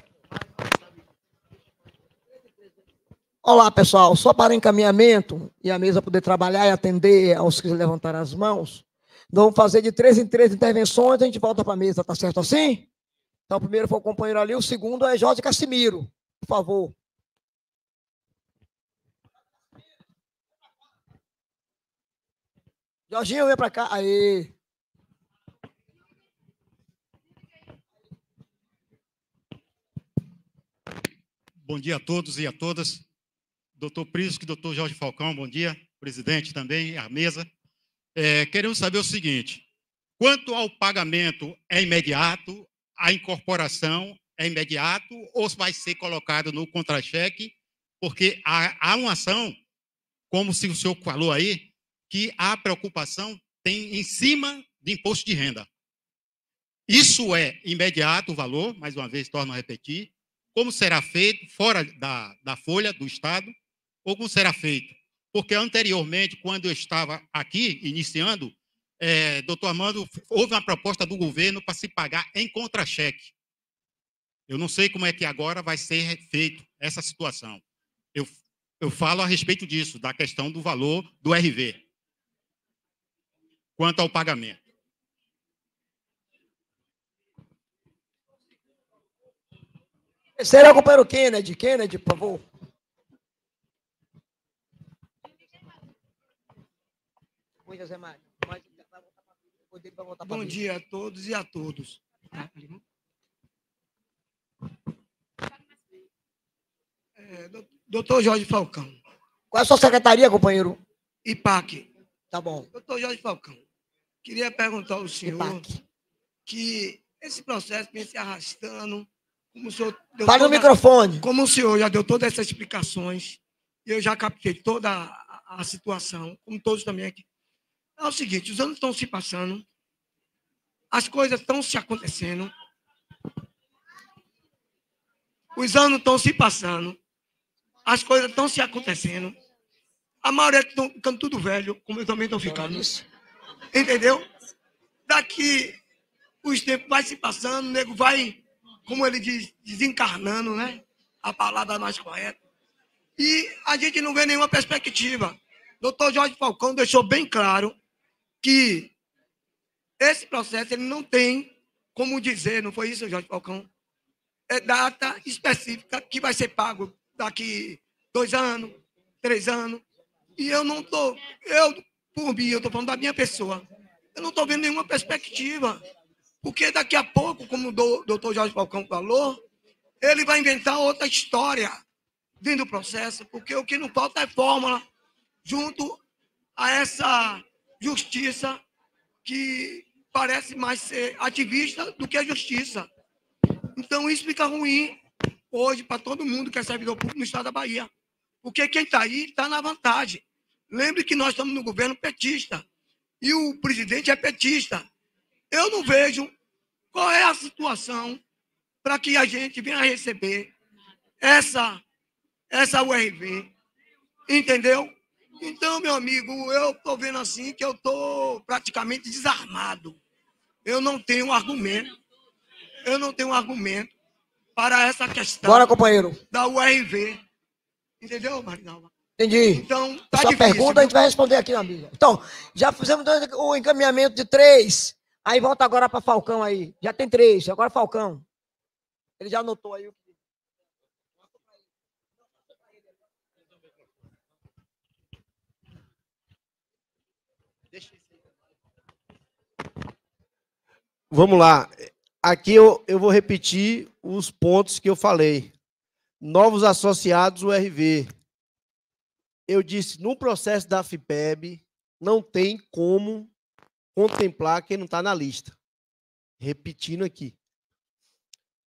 Olá, pessoal. Só para encaminhamento e a mesa poder trabalhar e atender aos que levantaram as mãos, vamos fazer de três em três intervenções, a gente volta para a mesa, tá certo assim? Então, o primeiro foi o companheiro ali, o segundo é Jorge Cassimiro. Por favor. Jorginho, vem para cá. Aí. Bom dia a todos e a todas doutor Prisco, doutor Jorge Falcão, bom dia, presidente também, a mesa. É, queremos saber o seguinte: quanto ao pagamento é imediato, a incorporação é imediato ou vai ser colocado no contra-cheque? Porque há, há uma ação, como se o senhor falou aí, que a preocupação tem em cima de imposto de renda. Isso é imediato o valor, mais uma vez, torno a repetir. Como será feito fora da, da folha do Estado? como será feita. Porque anteriormente, quando eu estava aqui iniciando, é, doutor Amando, houve uma proposta do governo para se pagar em contra-cheque. Eu não sei como é que agora vai ser feito essa situação. Eu, eu falo a respeito disso, da questão do valor do RV, quanto ao pagamento. Será o companheiro Kennedy. Kennedy, por favor. José Mário. Mas voltar Bom dia a todos e a todos. Tá. É, doutor Jorge Falcão. Qual é a sua secretaria, companheiro? IPAC. Tá bom. Doutor Jorge Falcão, queria perguntar ao senhor IPAC. que esse processo vem se arrastando. Como o senhor toda, no microfone. Como o senhor já deu todas essas explicações, eu já captei toda a, a situação, como todos também aqui. É o seguinte, os anos estão se passando, as coisas estão se acontecendo, os anos estão se passando, as coisas estão se acontecendo, a maioria estão é ficando tudo velho, como eu também estou ficando. Entendeu? Daqui os tempos vai se passando, o nego vai, como ele diz, desencarnando, né? A palavra mais correta. E a gente não vê nenhuma perspectiva. Doutor Jorge Falcão deixou bem claro que esse processo ele não tem como dizer, não foi isso, Jorge Falcão? É data específica que vai ser pago daqui dois anos, três anos. E eu não estou, eu, por mim, eu estou falando da minha pessoa. Eu não estou vendo nenhuma perspectiva. Porque daqui a pouco, como o doutor Jorge Falcão falou, ele vai inventar outra história vindo do processo, porque o que não falta é fórmula junto a essa justiça que parece mais ser ativista do que a justiça. Então, isso fica ruim hoje para todo mundo que é servidor público no estado da Bahia. Porque quem está aí está na vantagem. Lembre que nós estamos no governo petista e o presidente é petista. Eu não vejo qual é a situação para que a gente venha receber essa, essa URV. Entendeu? Então, meu amigo, eu estou vendo assim que eu estou praticamente desarmado. Eu não tenho argumento. Eu não tenho argumento para essa questão. Bora, companheiro. Da URV. Entendeu, Marinalva? Entendi. Então, tá Sua difícil, pergunta viu? a gente vai responder aqui na mídia. Então, já fizemos o encaminhamento de três. Aí volta agora para Falcão aí. Já tem três, agora Falcão. Ele já anotou aí o que Vamos lá. Aqui eu, eu vou repetir os pontos que eu falei. Novos associados URV. Eu disse, no processo da FIPEB, não tem como contemplar quem não está na lista. Repetindo aqui.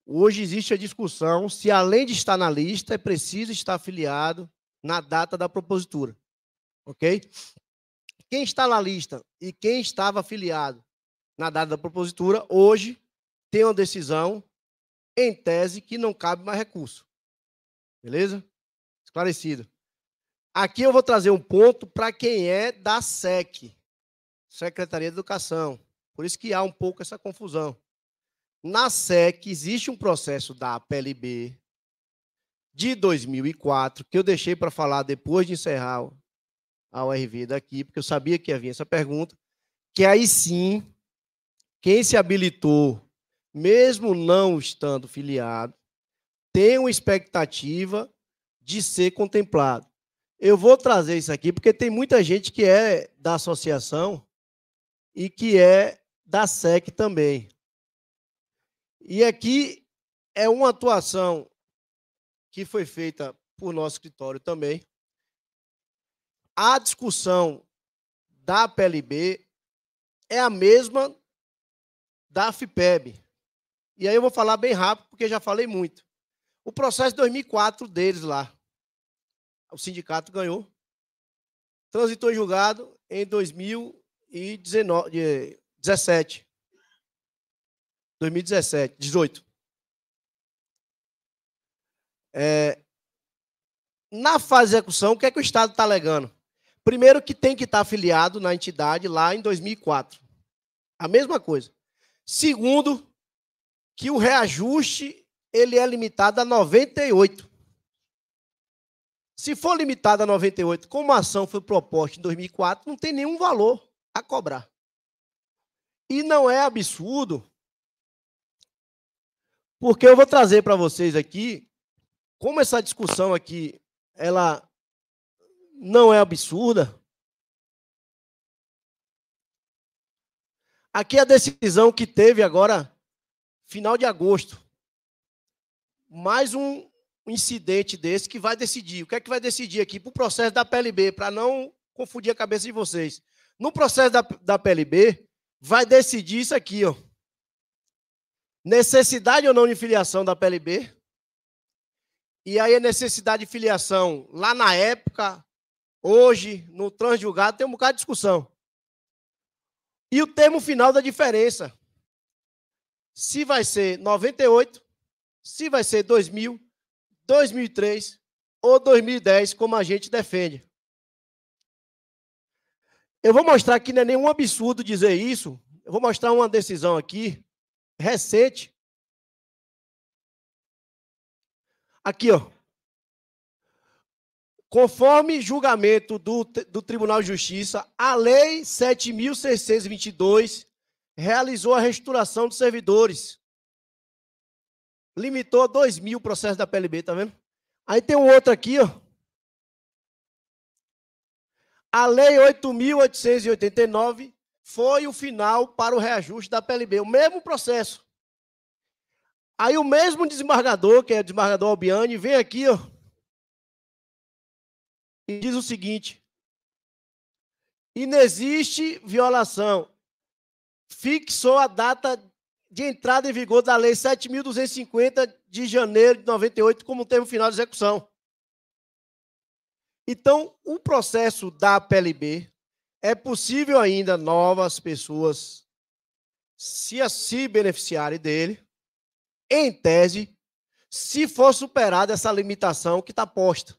Hoje existe a discussão se, além de estar na lista, é preciso estar afiliado na data da propositura. Ok? Quem está na lista e quem estava afiliado na data da propositura, hoje tem uma decisão em tese que não cabe mais recurso. Beleza? Esclarecido. Aqui eu vou trazer um ponto para quem é da SEC, Secretaria de Educação. Por isso que há um pouco essa confusão. Na SEC existe um processo da PLB de 2004 que eu deixei para falar depois de encerrar a URV daqui, porque eu sabia que ia vir essa pergunta, que aí sim quem se habilitou, mesmo não estando filiado, tem uma expectativa de ser contemplado. Eu vou trazer isso aqui porque tem muita gente que é da associação e que é da SEC também. E aqui é uma atuação que foi feita por nosso escritório também. A discussão da PLB é a mesma da FIPEB. E aí eu vou falar bem rápido, porque já falei muito. O processo de 2004 deles lá. O sindicato ganhou. Transitou em julgado em 2019, 17. 2017, 18. É, na fase de execução, o que é que o Estado está alegando? Primeiro que tem que estar tá afiliado na entidade lá em 2004. A mesma coisa. Segundo, que o reajuste ele é limitado a 98. Se for limitado a 98, como a ação foi proposta em 2004, não tem nenhum valor a cobrar. E não é absurdo, porque eu vou trazer para vocês aqui como essa discussão aqui ela não é absurda, Aqui é a decisão que teve agora, final de agosto. Mais um incidente desse que vai decidir. O que é que vai decidir aqui para o processo da PLB, para não confundir a cabeça de vocês. No processo da, da PLB, vai decidir isso aqui, ó. Necessidade ou não de filiação da PLB. E aí a necessidade de filiação lá na época, hoje, no transjulgado, tem um bocado de discussão. E o termo final da diferença. Se vai ser 98, se vai ser 2000, 2003 ou 2010, como a gente defende. Eu vou mostrar que não é nenhum absurdo dizer isso. Eu vou mostrar uma decisão aqui, recente. Aqui, ó. Conforme julgamento do, do Tribunal de Justiça, a Lei 7.622 realizou a restauração dos servidores. Limitou a 2 mil o processo da PLB, tá vendo? Aí tem um outro aqui, ó. A Lei 8.889 foi o final para o reajuste da PLB, o mesmo processo. Aí o mesmo desembargador, que é o desembargador Albiani, vem aqui, ó e diz o seguinte: inexiste violação. Fixou a data de entrada em vigor da Lei 7.250 de janeiro de 98 como termo final de execução. Então, o processo da PLB é possível ainda novas pessoas se, se beneficiarem dele, em tese, se for superada essa limitação que está posta.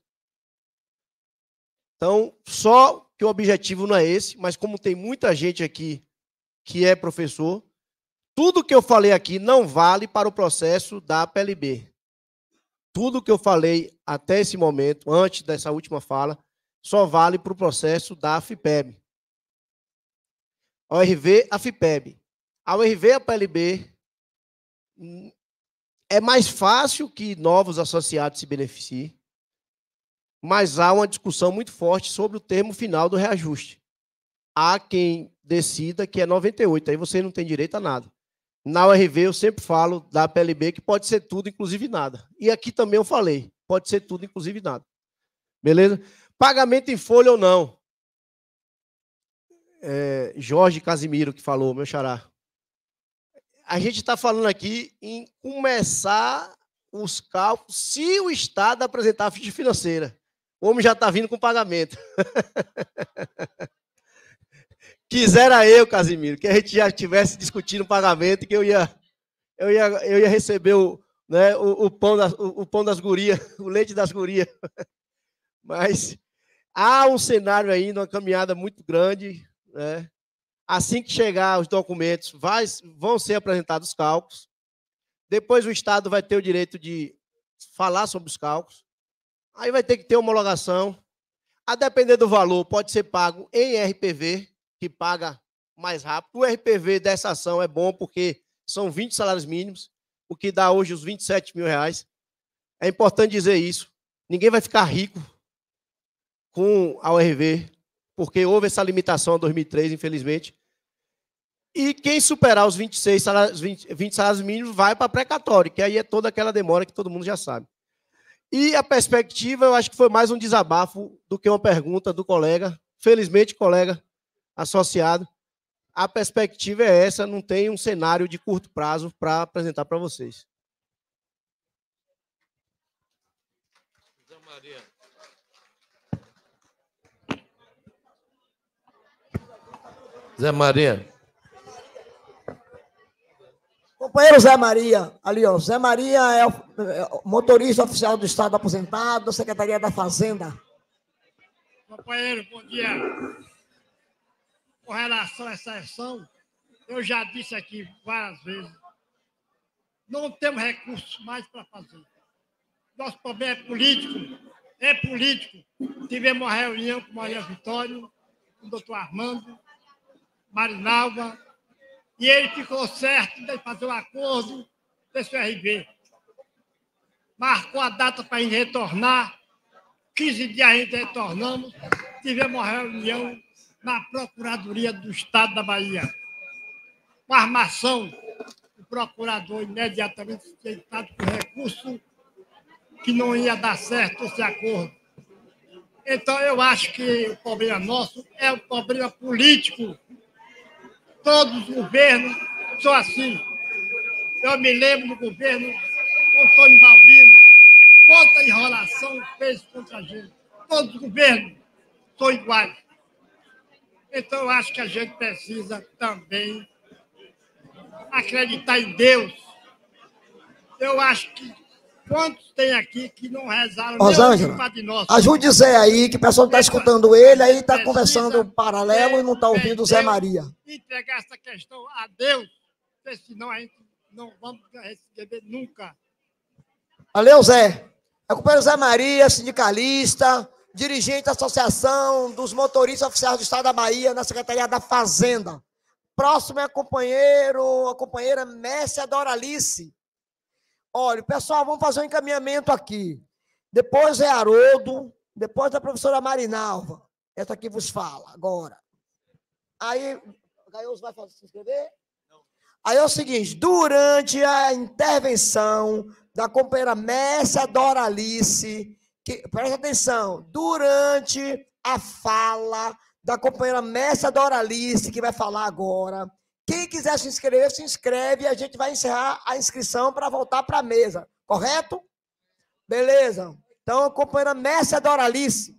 Então, só que o objetivo não é esse, mas como tem muita gente aqui que é professor, tudo que eu falei aqui não vale para o processo da PLB. Tudo que eu falei até esse momento, antes dessa última fala, só vale para o processo da FIPEB. A ORV, a FIPEB. A URV, a PLB, é mais fácil que novos associados se beneficiem mas há uma discussão muito forte sobre o termo final do reajuste. Há quem decida que é 98, aí você não tem direito a nada. Na URV eu sempre falo da PLB que pode ser tudo, inclusive nada. E aqui também eu falei, pode ser tudo, inclusive nada. Beleza? Pagamento em folha ou não. É, Jorge Casimiro que falou, meu xará. A gente está falando aqui em começar os cálculos se o Estado apresentar a ficha financeira. O homem já está vindo com pagamento. Quisera eu, Casimiro, que a gente já estivesse discutindo pagamento, que eu ia, eu ia, eu ia receber o, né, o, o pão das, o, o, pão das gurias, o leite das gurias. Mas há um cenário aí, uma caminhada muito grande. Né? Assim que chegar os documentos, vai, vão ser apresentados os cálculos. Depois o Estado vai ter o direito de falar sobre os cálculos. Aí vai ter que ter homologação. A depender do valor, pode ser pago em RPV, que paga mais rápido. O RPV dessa ação é bom porque são 20 salários mínimos, o que dá hoje os 27 mil reais. É importante dizer isso. Ninguém vai ficar rico com a URV, porque houve essa limitação em 2003, infelizmente. E quem superar os 26 salários, 20, 20 salários mínimos vai para precatório, que aí é toda aquela demora que todo mundo já sabe. E a perspectiva, eu acho que foi mais um desabafo do que uma pergunta do colega. Felizmente, colega associado, a perspectiva é essa, não tem um cenário de curto prazo para apresentar para vocês. Zé Maria. Companheiro Zé Maria, ali, ó. Zé Maria é, é motorista oficial do Estado aposentado, da Secretaria da Fazenda. Companheiro, bom dia. Com relação a essa ação, eu já disse aqui várias vezes, não temos recursos mais para fazer. Nosso problema é político, é político. Tivemos uma reunião com Maria Vitória, com o doutor Armando, Marinalva, e ele ficou certo de fazer um acordo com esse RB. Marcou a data para retornar. 15 dias a gente retornamos. Tivemos uma reunião na Procuradoria do Estado da Bahia. Com armação, o procurador imediatamente sustentado com recurso que não ia dar certo esse acordo. Então, eu acho que o problema é nosso é o problema político Todos os governos são assim. Eu me lembro do governo Antônio Balbino, quanta enrolação fez contra a gente. Todos os governos são iguais. Então, eu acho que a gente precisa também acreditar em Deus. Eu acho que Quantos tem aqui que não rezaram Rosângela, ajude Zé aí, que o pessoal não está escutando ele, aí está conversando paralelo e não está ouvindo Zé Maria. Entregar essa questão a Deus, porque senão a gente não vamos receber nunca. Valeu, Zé. o companheiro Zé Maria, sindicalista, dirigente da Associação dos Motoristas Oficiais do Estado da Bahia, na Secretaria da Fazenda. Próximo é companheiro, a companheira Mércia Doralice, Olha, pessoal, vamos fazer um encaminhamento aqui. Depois é Haroldo, depois da é professora Marinalva. Essa aqui vos fala agora. Aí, Gaioso vai se inscrever? Não. Aí é o seguinte: durante a intervenção da companheira Messa Doralice, que, presta atenção, durante a fala da companheira Messa Doralice, que vai falar agora, quem quiser se inscrever, se inscreve e a gente vai encerrar a inscrição para voltar para a mesa. Correto? Beleza. Então, a companheira Mércia Doralice.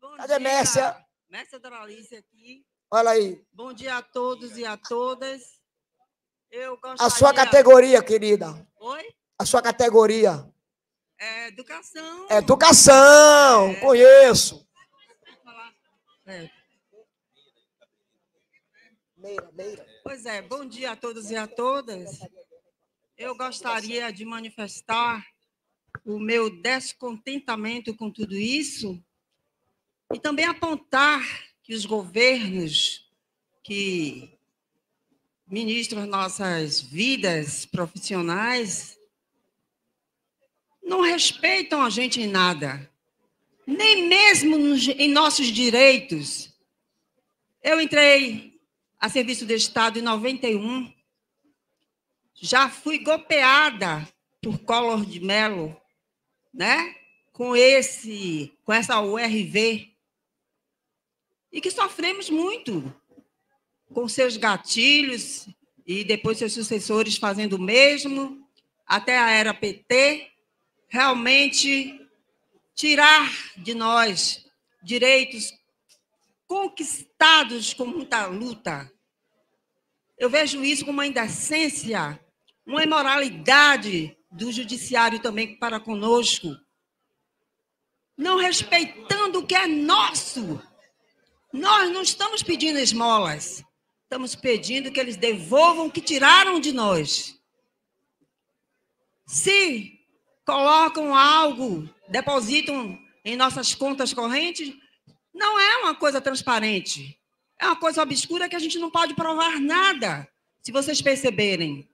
Bom Cadê dia. Mércia? Mércia Doralice aqui. Olha aí. Bom dia a todos e a todas. Eu gostaria... A sua categoria, querida. Oi? A sua categoria. É educação. É educação, é... conheço. É. Meira, meira. Pois é, bom dia a todos e a todas. Eu gostaria de manifestar o meu descontentamento com tudo isso e também apontar que os governos que ministram nossas vidas profissionais não respeitam a gente em nada, nem mesmo em nossos direitos. Eu entrei a serviço do Estado em 91. Já fui golpeada por Collor de Mello, né? Com esse, com essa URV. E que sofremos muito com seus gatilhos e depois seus sucessores fazendo o mesmo, até a era PT, realmente tirar de nós direitos conquistados com muita luta, eu vejo isso como uma indecência, uma imoralidade do judiciário também para conosco. Não respeitando o que é nosso. Nós não estamos pedindo esmolas. Estamos pedindo que eles devolvam o que tiraram de nós. Se colocam algo, depositam em nossas contas correntes, não é uma coisa transparente. É uma coisa obscura que a gente não pode provar nada, se vocês perceberem.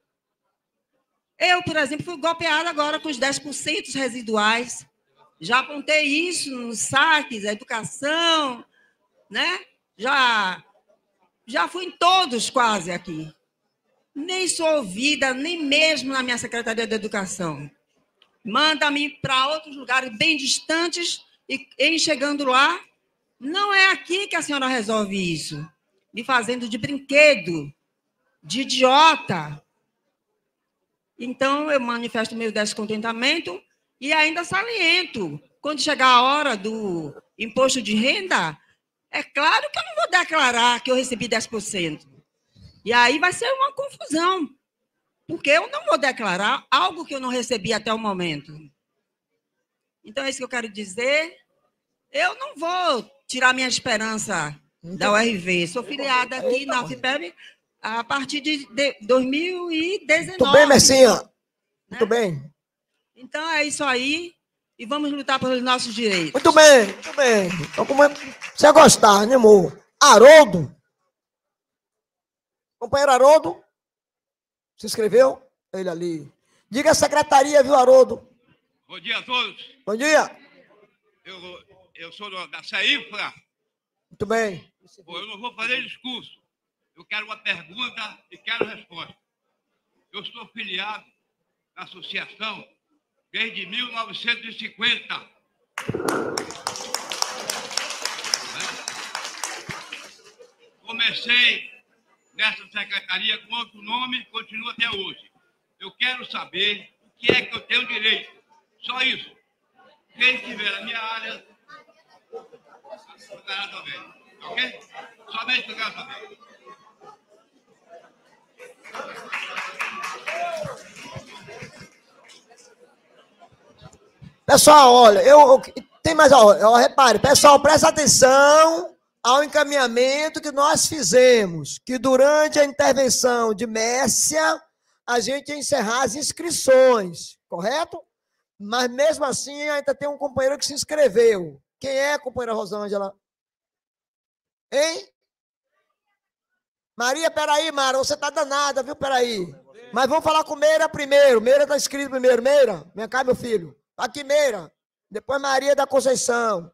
Eu, por exemplo, fui golpeada agora com os 10% residuais. Já apontei isso nos saques, a educação, né? Já, já fui em todos quase aqui. Nem sou ouvida, nem mesmo na minha Secretaria de Educação. Manda-me para outros lugares bem distantes e, e chegando lá, não é aqui que a senhora resolve isso, me fazendo de brinquedo, de idiota. Então, eu manifesto meu descontentamento e ainda saliento. Quando chegar a hora do imposto de renda, é claro que eu não vou declarar que eu recebi 10%. E aí vai ser uma confusão, porque eu não vou declarar algo que eu não recebi até o momento. Então, é isso que eu quero dizer. Eu não vou tirar minha esperança da então, URV. Sou filiada aqui na FIPEB a partir de, 2019. Tudo bem, Messinha? Né? Muito bem. Então é isso aí. E vamos lutar pelos nossos direitos. Muito bem, muito bem. Então, como é... Você gostar, né, animou. Haroldo. Companheiro Haroldo. Se inscreveu? Ele ali. Diga a secretaria, viu, Haroldo? Bom dia a todos. Bom dia. Eu, eu sou da CEIFRA. Muito bem. Bom, eu não vou fazer discurso. Eu quero uma pergunta e quero resposta. Eu estou filiado da associação desde 1950. Comecei nessa secretaria com outro nome e continuo até hoje. Eu quero saber o que é que eu tenho direito. Só isso. Quem estiver na minha área Estará também. Ok? Somente também. Pessoal, olha, eu, tem mais, ó, repare, pessoal, presta atenção ao encaminhamento que nós fizemos, que durante a intervenção de Mércia, a gente ia encerrar as inscrições, correto? Mas mesmo assim ainda tem um companheiro que se inscreveu. Quem é, companheira Rosângela? Hein? Maria, peraí, Mara, você tá danada, viu? Peraí. Mas vamos falar com Meira primeiro. Meira tá escrito primeiro. Meira, vem cá, meu filho. Tá aqui, Meira. Depois Maria da Conceição.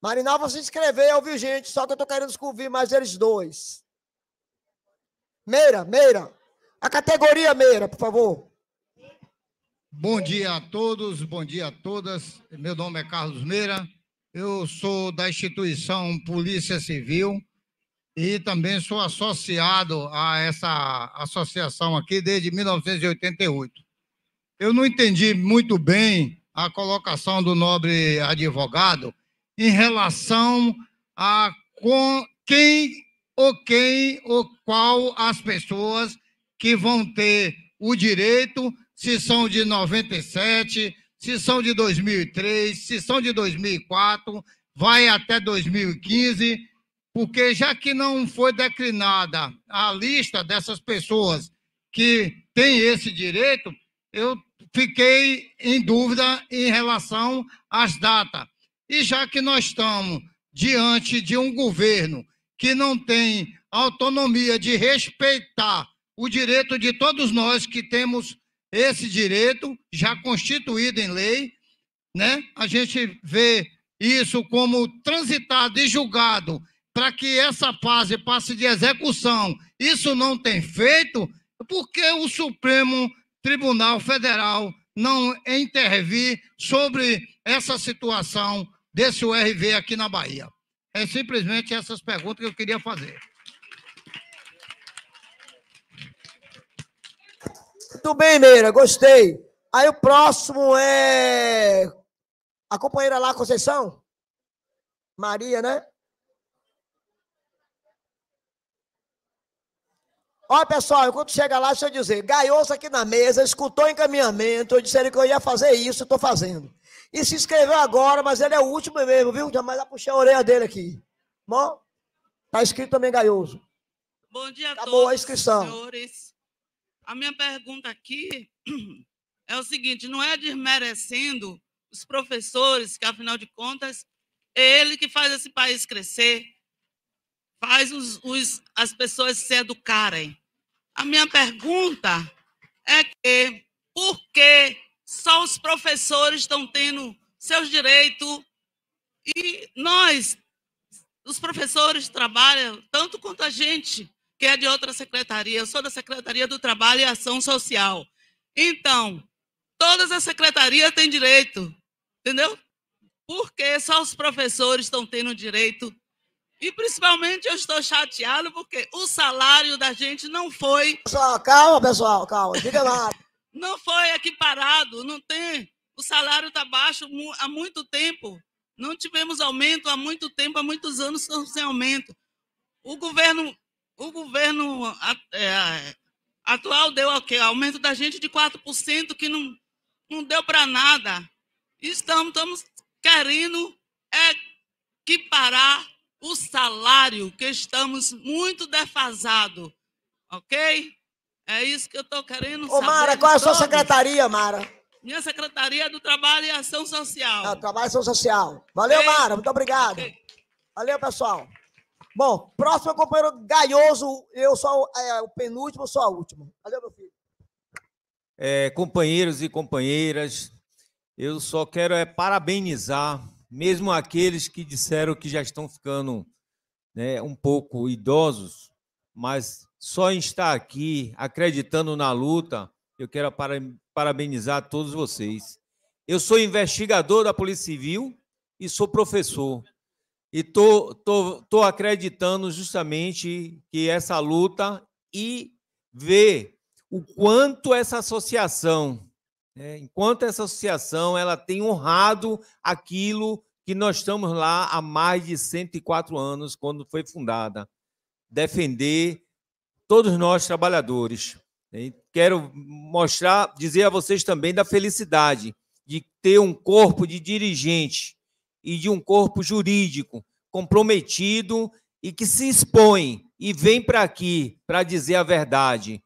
Marinal, você inscreveu, viu, gente? Só que eu tô querendo descobrir mais eles dois. Meira, Meira. A categoria Meira, por favor. Bom dia a todos, bom dia a todas. Meu nome é Carlos Meira, eu sou da instituição Polícia Civil e também sou associado a essa associação aqui desde 1988. Eu não entendi muito bem a colocação do nobre advogado em relação a com quem ou quem ou qual as pessoas que vão ter o direito se são de 97, se são de 2003, se são de 2004, vai até 2015, porque já que não foi declinada a lista dessas pessoas que têm esse direito, eu fiquei em dúvida em relação às datas. E já que nós estamos diante de um governo que não tem autonomia de respeitar o direito de todos nós que temos esse direito já constituído em lei, né? A gente vê isso como transitado e julgado para que essa fase passe de execução. Isso não tem feito, porque o Supremo Tribunal Federal não intervir sobre essa situação desse URV aqui na Bahia? É simplesmente essas perguntas que eu queria fazer. Muito bem, Meira, gostei. Aí o próximo é a companheira lá, Conceição? Maria, né? Olha, pessoal, enquanto chega lá, deixa eu dizer, Gaioso aqui na mesa, escutou encaminhamento, eu disse que eu ia fazer isso, estou fazendo. E se inscreveu agora, mas ele é o último mesmo, viu? Jamais lá puxar a orelha dele aqui. Bom? Tá escrito também, Gaioso. Bom dia a todos, a inscrição. senhores. A minha pergunta aqui é o seguinte: não é desmerecendo os professores, que afinal de contas é ele que faz esse país crescer, faz os, os, as pessoas se educarem. A minha pergunta é que por que só os professores estão tendo seus direitos e nós, os professores trabalham tanto quanto a gente, que é de outra secretaria. Eu sou da Secretaria do Trabalho e Ação Social. Então, todas as secretarias têm direito, entendeu? Porque só os professores estão tendo direito. E principalmente eu estou chateado porque o salário da gente não foi. Pessoal, calma, pessoal, calma, diga lá. não foi equiparado, não tem. O salário está baixo há muito tempo. Não tivemos aumento há muito tempo, há muitos anos estamos sem aumento. O governo o governo é, atual deu o quê? Aumento da gente de 4%, que não, não deu para nada. Estamos, estamos querendo equiparar o salário, que estamos muito defasado, ok? É isso que eu estou querendo saber. Ô, Mara, qual é a sua secretaria, Mara? Minha secretaria é do Trabalho e Ação Social. Ah, Trabalho e Ação Social. Valeu, okay. Mara, muito obrigado. Okay. Valeu, pessoal. Bom, próximo companheiro Gaioso, eu sou é, o penúltimo, sou a última. Valeu, meu filho. É, companheiros e companheiras, eu só quero é parabenizar mesmo aqueles que disseram que já estão ficando né, um pouco idosos, mas só em estar aqui acreditando na luta, eu quero parabenizar todos vocês. Eu sou investigador da Polícia Civil e sou professor. E tô, tô, tô acreditando justamente que essa luta e ver o quanto essa associação, né, enquanto essa associação ela tem honrado aquilo que nós estamos lá há mais de 104 anos, quando foi fundada, defender todos nós trabalhadores. E quero mostrar, dizer a vocês também da felicidade de ter um corpo de dirigente e de um corpo jurídico comprometido e que se expõe e vem para aqui para dizer a verdade.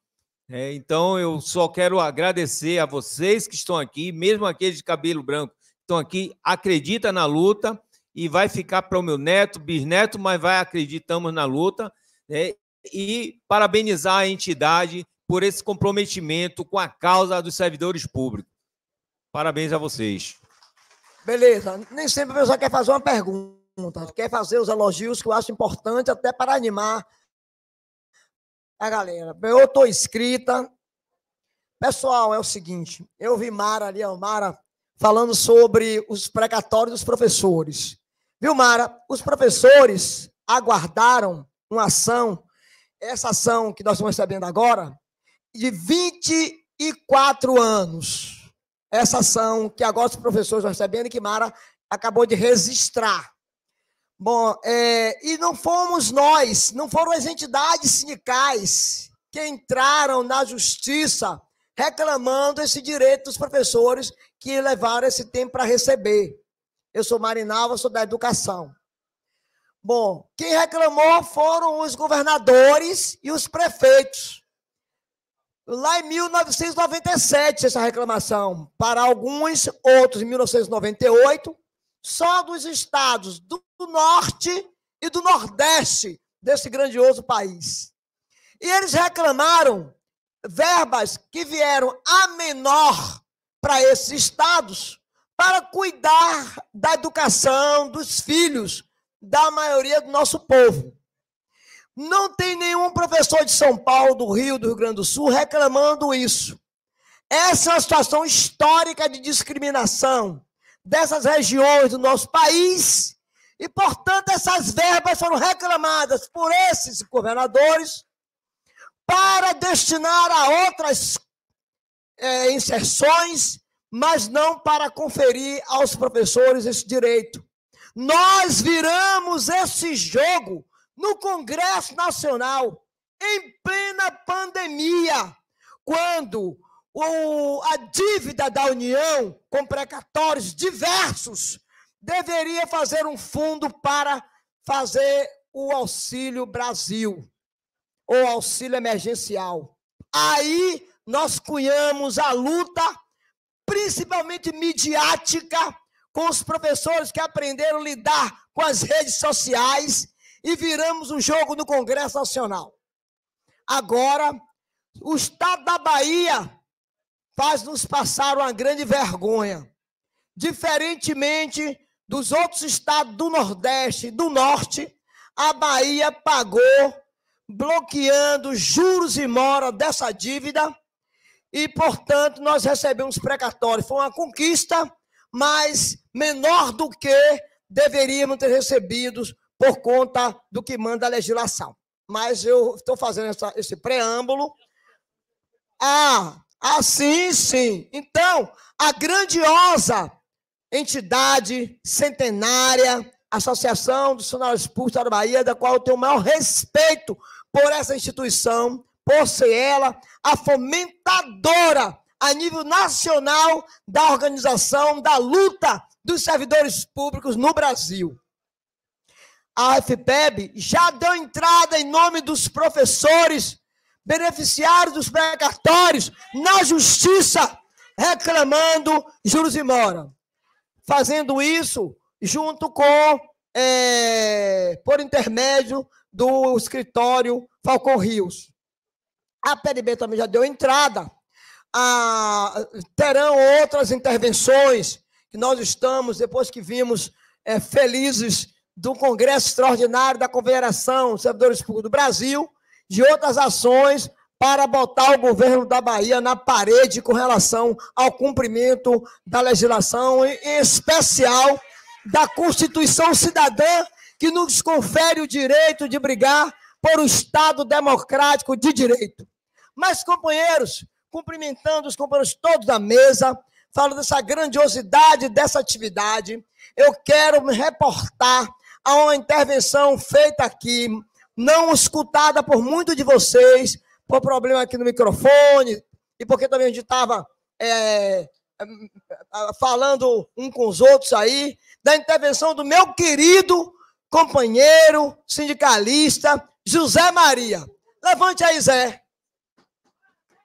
É, então, eu só quero agradecer a vocês que estão aqui, mesmo aqueles de cabelo branco que estão aqui, acredita na luta e vai ficar para o meu neto, bisneto, mas vai acreditamos na luta. Né? E parabenizar a entidade por esse comprometimento com a causa dos servidores públicos. Parabéns a vocês. Beleza, nem sempre a pessoa quer fazer uma pergunta, quer fazer os elogios que eu acho importante até para animar a galera. Eu estou escrita. Pessoal, é o seguinte, eu vi Mara ali, ó, Mara, falando sobre os precatórios dos professores. Viu, Mara? Os professores aguardaram uma ação, essa ação que nós estamos recebendo agora, de 24 anos essa ação que agora os professores vão recebendo e que Mara acabou de registrar. Bom, é, e não fomos nós, não foram as entidades sindicais que entraram na justiça reclamando esse direito dos professores que levaram esse tempo para receber. Eu sou Marinalva, sou da educação. Bom, quem reclamou foram os governadores e os prefeitos. Lá em 1997, essa reclamação, para alguns, outros em 1998, só dos estados do norte e do nordeste desse grandioso país. E eles reclamaram verbas que vieram a menor para esses estados para cuidar da educação dos filhos da maioria do nosso povo. Não tem nenhum professor de São Paulo, do Rio, do Rio Grande do Sul reclamando isso. Essa é uma situação histórica de discriminação dessas regiões do nosso país. E, portanto, essas verbas foram reclamadas por esses governadores para destinar a outras é, inserções, mas não para conferir aos professores esse direito. Nós viramos esse jogo no Congresso Nacional, em plena pandemia, quando o, a dívida da União, com precatórios diversos, deveria fazer um fundo para fazer o Auxílio Brasil, ou auxílio emergencial. Aí nós cunhamos a luta, principalmente midiática, com os professores que aprenderam a lidar com as redes sociais e viramos o jogo no Congresso Nacional. Agora, o Estado da Bahia faz nos passar uma grande vergonha. Diferentemente dos outros estados do Nordeste e do Norte, a Bahia pagou, bloqueando juros e mora dessa dívida, e, portanto, nós recebemos precatório. Foi uma conquista, mas menor do que deveríamos ter recebido por conta do que manda a legislação. Mas eu estou fazendo essa, esse preâmbulo. Ah, assim sim. Então, a grandiosa entidade centenária, Associação dos Funcionários Públicos da Bahia, da qual eu tenho o maior respeito por essa instituição, por ser ela a fomentadora a nível nacional da organização da luta dos servidores públicos no Brasil a AFPEB já deu entrada em nome dos professores, beneficiários dos precatórios, na justiça, reclamando juros e mora. Fazendo isso junto com, é, por intermédio do escritório Falcão Rios. A PDB também já deu entrada. terão outras intervenções que nós estamos, depois que vimos, é, felizes do Congresso Extraordinário da Confederação dos Servidores Públicos do Brasil, de outras ações para botar o governo da Bahia na parede com relação ao cumprimento da legislação, em especial da Constituição Cidadã, que nos confere o direito de brigar por um Estado democrático de direito. Mas, companheiros, cumprimentando os companheiros todos da mesa, falo dessa grandiosidade dessa atividade, eu quero me reportar a uma intervenção feita aqui, não escutada por muitos de vocês, por problema aqui no microfone, e porque também a gente estava é, é, é, falando um com os outros aí, da intervenção do meu querido companheiro sindicalista José Maria. Levante aí, Zé.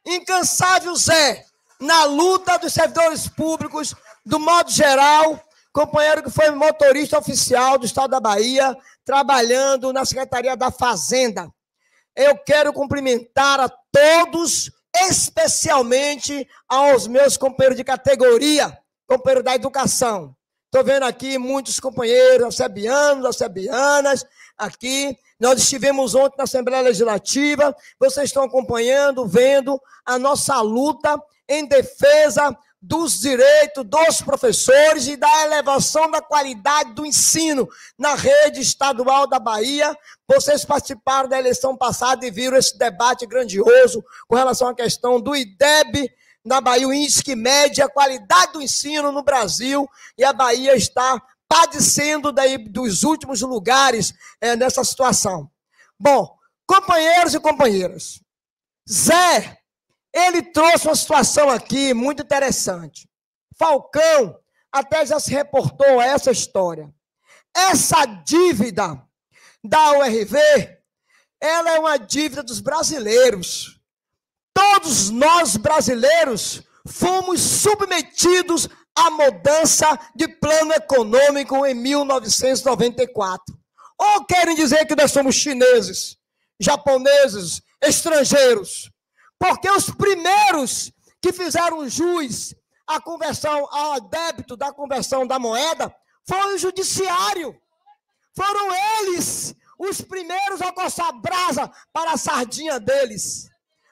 Incansável Zé, na luta dos servidores públicos, do modo geral, companheiro que foi motorista oficial do estado da Bahia, trabalhando na Secretaria da Fazenda. Eu quero cumprimentar a todos, especialmente aos meus companheiros de categoria, companheiro da educação. Estou vendo aqui muitos companheiros, alcebianos, alcebianas, aqui. Nós estivemos ontem na Assembleia Legislativa, vocês estão acompanhando, vendo a nossa luta em defesa dos direitos dos professores e da elevação da qualidade do ensino na rede estadual da Bahia. Vocês participaram da eleição passada e viram esse debate grandioso com relação à questão do IDEB na Bahia, o índice que mede a qualidade do ensino no Brasil, e a Bahia está padecendo daí dos últimos lugares é, nessa situação. Bom, companheiros e companheiras, Zé ele trouxe uma situação aqui muito interessante. Falcão até já se reportou a essa história. Essa dívida da URV, ela é uma dívida dos brasileiros. Todos nós brasileiros fomos submetidos à mudança de plano econômico em 1994. Ou querem dizer que nós somos chineses, japoneses, estrangeiros? Porque os primeiros que fizeram juiz a conversão, ao débito da conversão da moeda, foi o judiciário. Foram eles os primeiros a coçar brasa para a sardinha deles.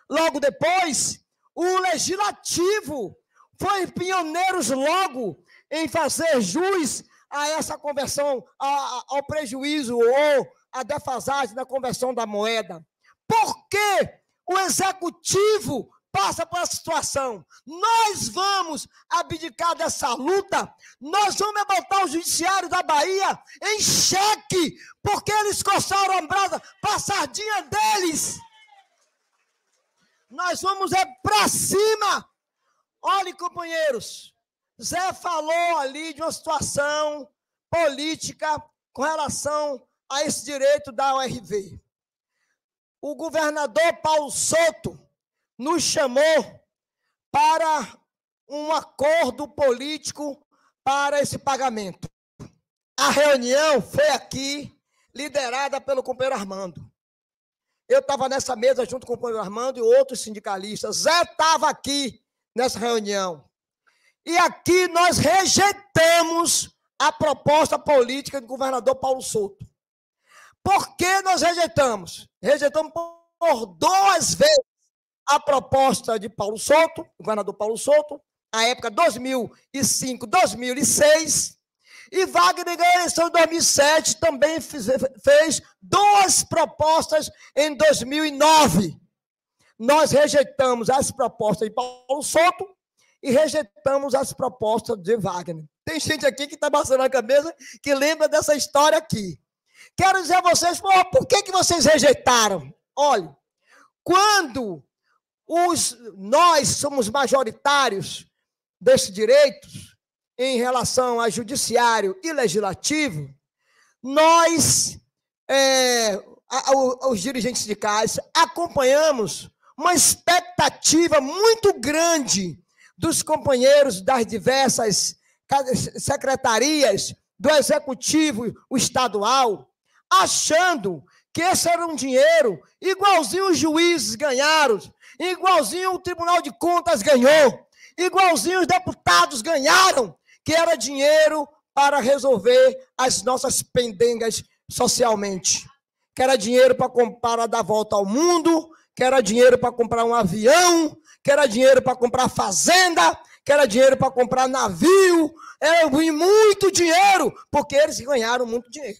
Logo depois, o legislativo foi pioneiros logo em fazer juiz a essa conversão, a, a, ao prejuízo ou à defasagem da conversão da moeda. Por quê? o executivo passa por essa situação. Nós vamos abdicar dessa luta, nós vamos botar o judiciário da Bahia em xeque, porque eles coçaram a brasa para a sardinha deles. Nós vamos é para cima. Olhem, companheiros, Zé falou ali de uma situação política com relação a esse direito da URV o governador Paulo Soto nos chamou para um acordo político para esse pagamento. A reunião foi aqui, liderada pelo companheiro Armando. Eu estava nessa mesa junto com o companheiro Armando e outros sindicalistas. Zé estava aqui nessa reunião. E aqui nós rejeitamos a proposta política do governador Paulo Souto. Por que nós rejeitamos? Rejeitamos por duas vezes a proposta de Paulo Souto, governador Paulo Souto, na época 2005, 2006. E Wagner ganhou a eleição em 2007, também fez, fez duas propostas em 2009. Nós rejeitamos as propostas de Paulo Souto e rejeitamos as propostas de Wagner. Tem gente aqui que está balançando a cabeça que lembra dessa história aqui. Quero dizer a vocês, oh, por que, que vocês rejeitaram? Olha, quando os, nós somos majoritários desses direitos em relação a judiciário e legislativo, nós, é, a, a, os dirigentes sindicais, acompanhamos uma expectativa muito grande dos companheiros das diversas secretarias do executivo estadual, achando que esse era um dinheiro igualzinho os juízes ganharam, igualzinho o Tribunal de Contas ganhou, igualzinho os deputados ganharam, que era dinheiro para resolver as nossas pendengas socialmente. Que era dinheiro para comprar dar volta ao mundo, que era dinheiro para comprar um avião, que era dinheiro para comprar fazenda, que era dinheiro para comprar navio, é, era muito dinheiro, porque eles ganharam muito dinheiro.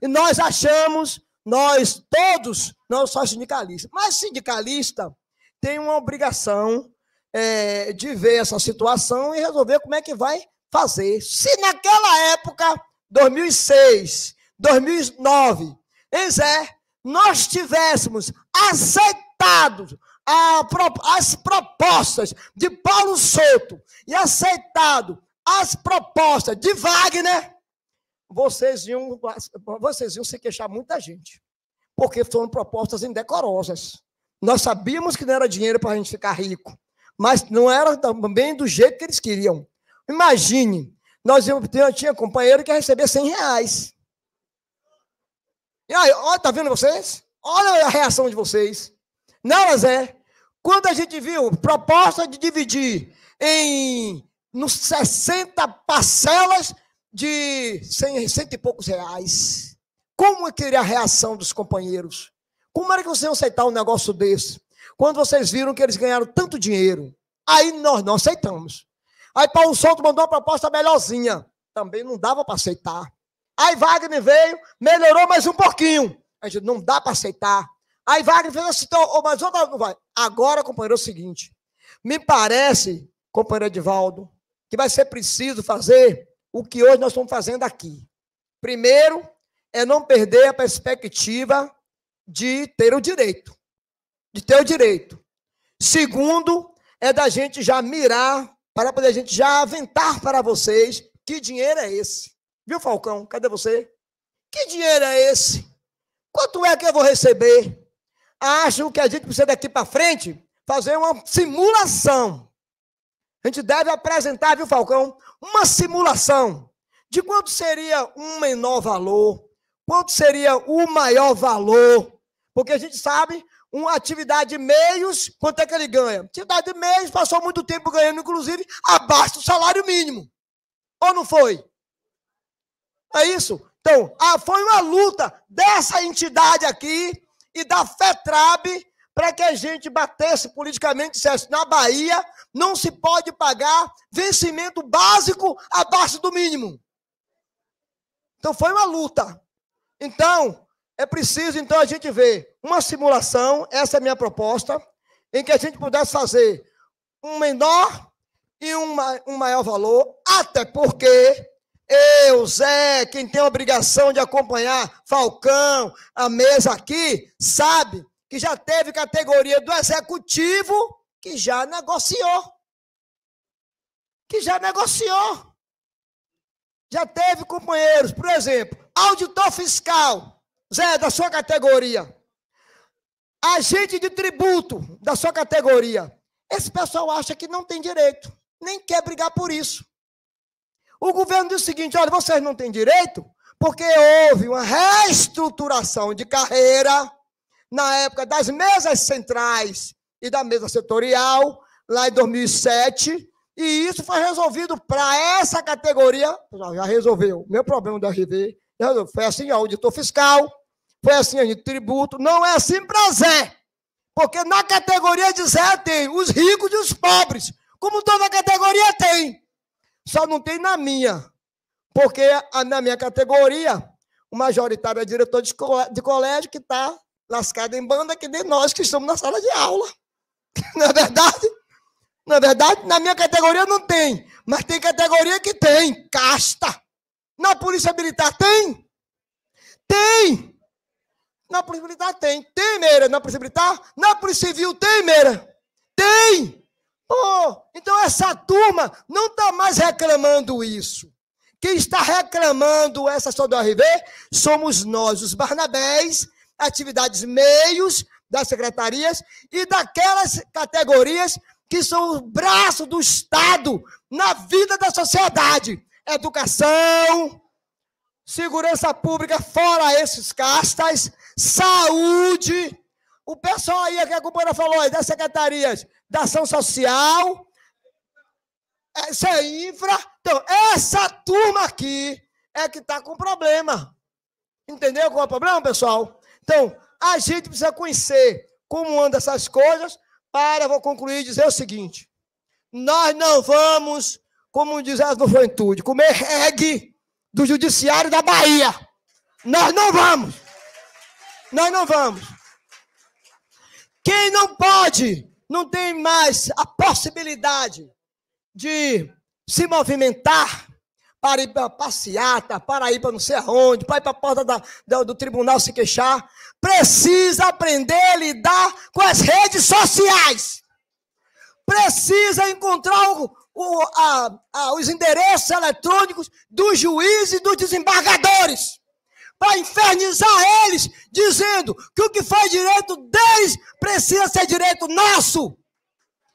E nós achamos, nós todos, não só sindicalistas, mas sindicalista tem uma obrigação é, de ver essa situação e resolver como é que vai fazer. Se naquela época, 2006, 2009, em Zé, nós tivéssemos aceitado a, as propostas de Paulo Souto e aceitado as propostas de Wagner, vocês iam, vocês iam se queixar muita gente, porque foram propostas indecorosas. Nós sabíamos que não era dinheiro para a gente ficar rico, mas não era também do jeito que eles queriam. Imagine, nós eu tinha companheiro que ia receber 100 reais. E aí, olha, tá vendo vocês? Olha a reação de vocês. Não, Zé, quando a gente viu proposta de dividir em nos 60 parcelas, de cento e poucos reais. Como é que a reação dos companheiros? Como era que vocês iam aceitar um negócio desse? Quando vocês viram que eles ganharam tanto dinheiro, aí nós não aceitamos. Aí Paulo Souto mandou uma proposta melhorzinha. Também não dava para aceitar. Aí Wagner veio, melhorou mais um pouquinho. A gente não dá para aceitar. Aí Wagner fez assim, então, mas outra não vai. Agora, companheiro, é o seguinte. Me parece, companheiro Edivaldo, que vai ser preciso fazer o que hoje nós estamos fazendo aqui. Primeiro, é não perder a perspectiva de ter o direito. De ter o direito. Segundo, é da gente já mirar, para poder a gente já aventar para vocês que dinheiro é esse. Viu, Falcão? Cadê você? Que dinheiro é esse? Quanto é que eu vou receber? Acho que a gente precisa daqui para frente fazer uma simulação a gente deve apresentar, viu, Falcão, uma simulação de quanto seria um menor valor, quanto seria o maior valor, porque a gente sabe uma atividade de meios, quanto é que ele ganha? Atividade de meios passou muito tempo ganhando, inclusive, abaixo do salário mínimo. Ou não foi? É isso? Então, ah, foi uma luta dessa entidade aqui e da FETRAB para que a gente batesse politicamente e dissesse: na Bahia não se pode pagar vencimento básico abaixo do mínimo. Então foi uma luta. Então, é preciso então a gente ver uma simulação, essa é a minha proposta, em que a gente pudesse fazer um menor e um, um maior valor, até porque eu, Zé, quem tem a obrigação de acompanhar Falcão, a mesa aqui, sabe que já teve categoria do executivo, que já negociou. Que já negociou. Já teve companheiros, por exemplo, auditor fiscal, Zé, da sua categoria. Agente de tributo, da sua categoria. Esse pessoal acha que não tem direito, nem quer brigar por isso. O governo diz o seguinte: olha, vocês não têm direito, porque houve uma reestruturação de carreira na época das mesas centrais e da mesa setorial, lá em 2007, e isso foi resolvido para essa categoria. Já resolveu. Meu problema da RV foi assim, auditor fiscal, foi assim, de tributo. Não é assim para Zé. Porque na categoria de Zé tem os ricos e os pobres. Como toda categoria tem. Só não tem na minha. Porque na minha categoria, o majoritário é diretor de colégio que está lascada em banda que de nós que estamos na sala de aula. Não é verdade? Na é verdade, na minha categoria não tem, mas tem categoria que tem, casta. Na Polícia Militar tem? Tem! Na Polícia Militar tem. Tem, Meira, na Polícia Militar? Na Polícia Civil tem, Meira? Tem! Pô, então essa turma não está mais reclamando isso. Quem está reclamando essa só do RV somos nós, os Barnabés, atividades meios das secretarias e daquelas categorias que são o braço do Estado na vida da sociedade. Educação, segurança pública, fora esses castas, saúde. O pessoal aí é que a companheira falou é das secretarias da ação social, essa é infra. Então, essa turma aqui é que está com problema. Entendeu qual é o problema, pessoal? Então, a gente precisa conhecer como andam essas coisas para, vou concluir, dizer o seguinte. Nós não vamos, como diz a juventude, comer reggae do judiciário da Bahia. Nós não vamos. Nós não vamos. Quem não pode, não tem mais a possibilidade de se movimentar para ir para passeata, para ir para não sei aonde, para ir para a porta da, da, do tribunal se queixar, precisa aprender a lidar com as redes sociais. Precisa encontrar o, o, a, a, os endereços eletrônicos dos juízes e dos desembargadores para infernizar eles, dizendo que o que foi direito deles precisa ser direito nosso.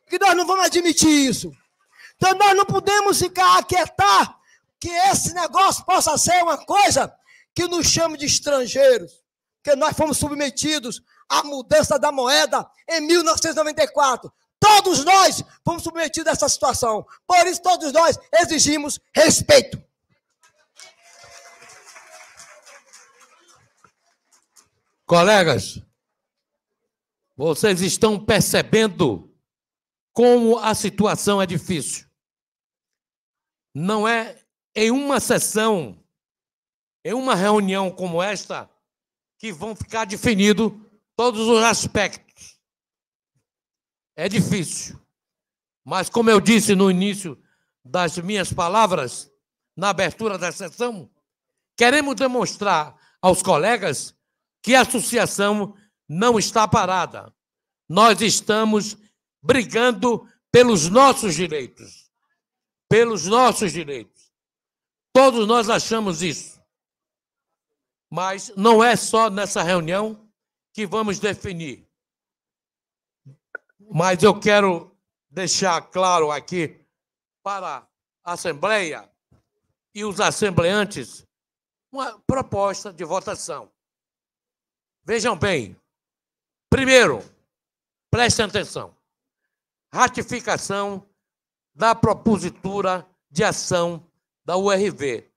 Que nós não vamos admitir isso. Então nós não podemos ficar aquietar que esse negócio possa ser uma coisa que nos chame de estrangeiros que nós fomos submetidos à mudança da moeda em 1994. Todos nós fomos submetidos a essa situação. Por isso, todos nós exigimos respeito. Colegas, vocês estão percebendo como a situação é difícil. Não é em uma sessão, em uma reunião como esta, que vão ficar definidos todos os aspectos. É difícil. Mas, como eu disse no início das minhas palavras, na abertura da sessão, queremos demonstrar aos colegas que a associação não está parada. Nós estamos brigando pelos nossos direitos. Pelos nossos direitos. Todos nós achamos isso. Mas não é só nessa reunião que vamos definir. Mas eu quero deixar claro aqui para a Assembleia e os assembleantes uma proposta de votação. Vejam bem. Primeiro, prestem atenção. Ratificação da propositura de ação da URV.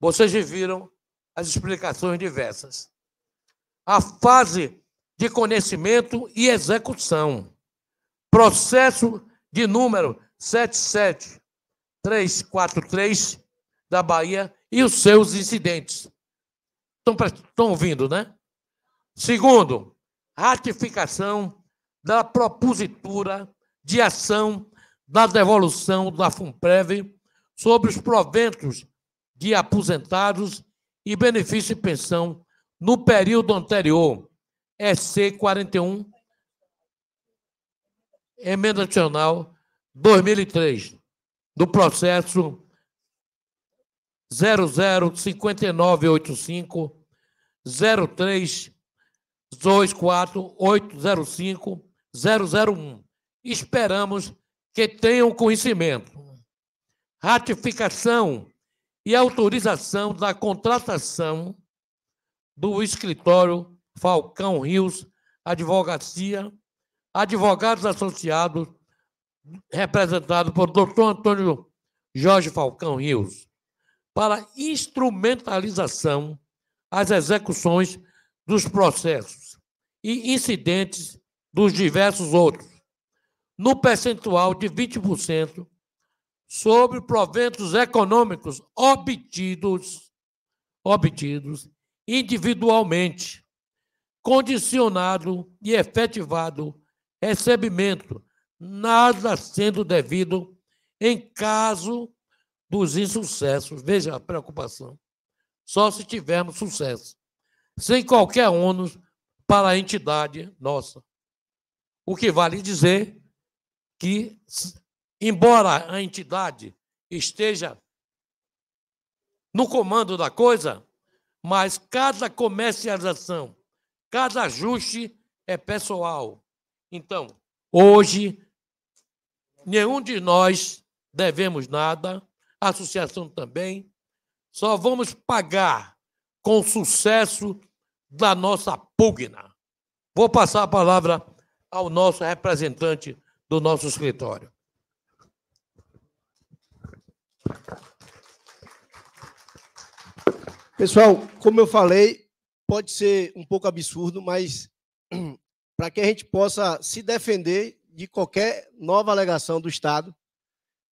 Vocês viram as explicações diversas. A fase de conhecimento e execução. Processo de número 77343 da Bahia e os seus incidentes. Estão, ouvindo, né? Segundo, ratificação da propositura de ação da devolução da FUNPREV sobre os proventos de aposentados e benefício de pensão no período anterior, EC é 41, emenda Nacional 2003, do processo 005985 03 24805 001. Esperamos que tenham conhecimento. Ratificação e autorização da contratação do escritório Falcão Rios Advocacia, advogados associados, representado por Dr. Antônio Jorge Falcão Rios, para instrumentalização às execuções dos processos e incidentes dos diversos outros, no percentual de 20% sobre proventos econômicos obtidos, obtidos individualmente, condicionado e efetivado recebimento, nada sendo devido em caso dos insucessos. Veja a preocupação. Só se tivermos sucesso, sem qualquer ônus para a entidade nossa. O que vale dizer que embora a entidade esteja no comando da coisa, mas cada comercialização, cada ajuste é pessoal. Então, hoje, nenhum de nós devemos nada, a associação também, só vamos pagar com o sucesso da nossa pugna. Vou passar a palavra ao nosso representante do nosso escritório. Pessoal, como eu falei, pode ser um pouco absurdo, mas para que a gente possa se defender de qualquer nova alegação do Estado,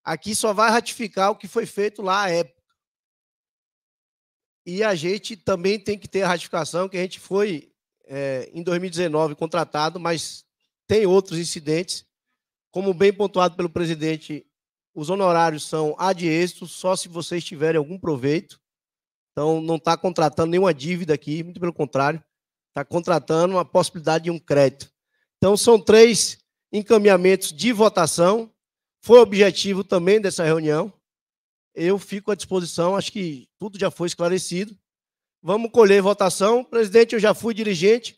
aqui só vai ratificar o que foi feito lá à época. E a gente também tem que ter a ratificação que a gente foi, é, em 2019, contratado, mas tem outros incidentes, como bem pontuado pelo presidente os honorários são ad êxito, só se vocês tiverem algum proveito. Então, não está contratando nenhuma dívida aqui, muito pelo contrário, está contratando uma possibilidade de um crédito. Então, são três encaminhamentos de votação. Foi objetivo também dessa reunião. Eu fico à disposição, acho que tudo já foi esclarecido. Vamos colher votação. Presidente, eu já fui dirigente.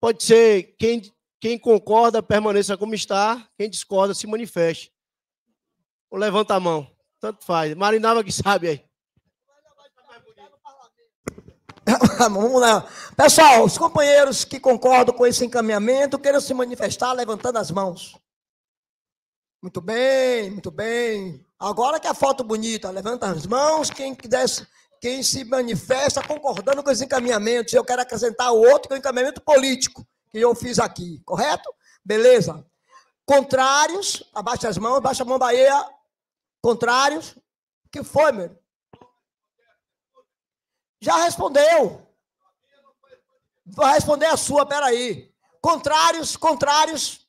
Pode ser quem, quem concorda permaneça como está, quem discorda se manifeste. Ou levanta a mão. Tanto faz. Marinava que sabe aí. Vamos lá. Pessoal, os companheiros que concordam com esse encaminhamento queiram se manifestar levantando as mãos. Muito bem, muito bem. Agora que a foto bonita, levanta as mãos quem quiser, quem se manifesta concordando com os encaminhamentos. Eu quero acrescentar o outro que é o encaminhamento político que eu fiz aqui, correto? Beleza. Contrários, abaixa as mãos, abaixa a mão Bahia, Contrários? Que foi, meu? Já respondeu. Vai responder a sua, peraí. Contrários, contrários.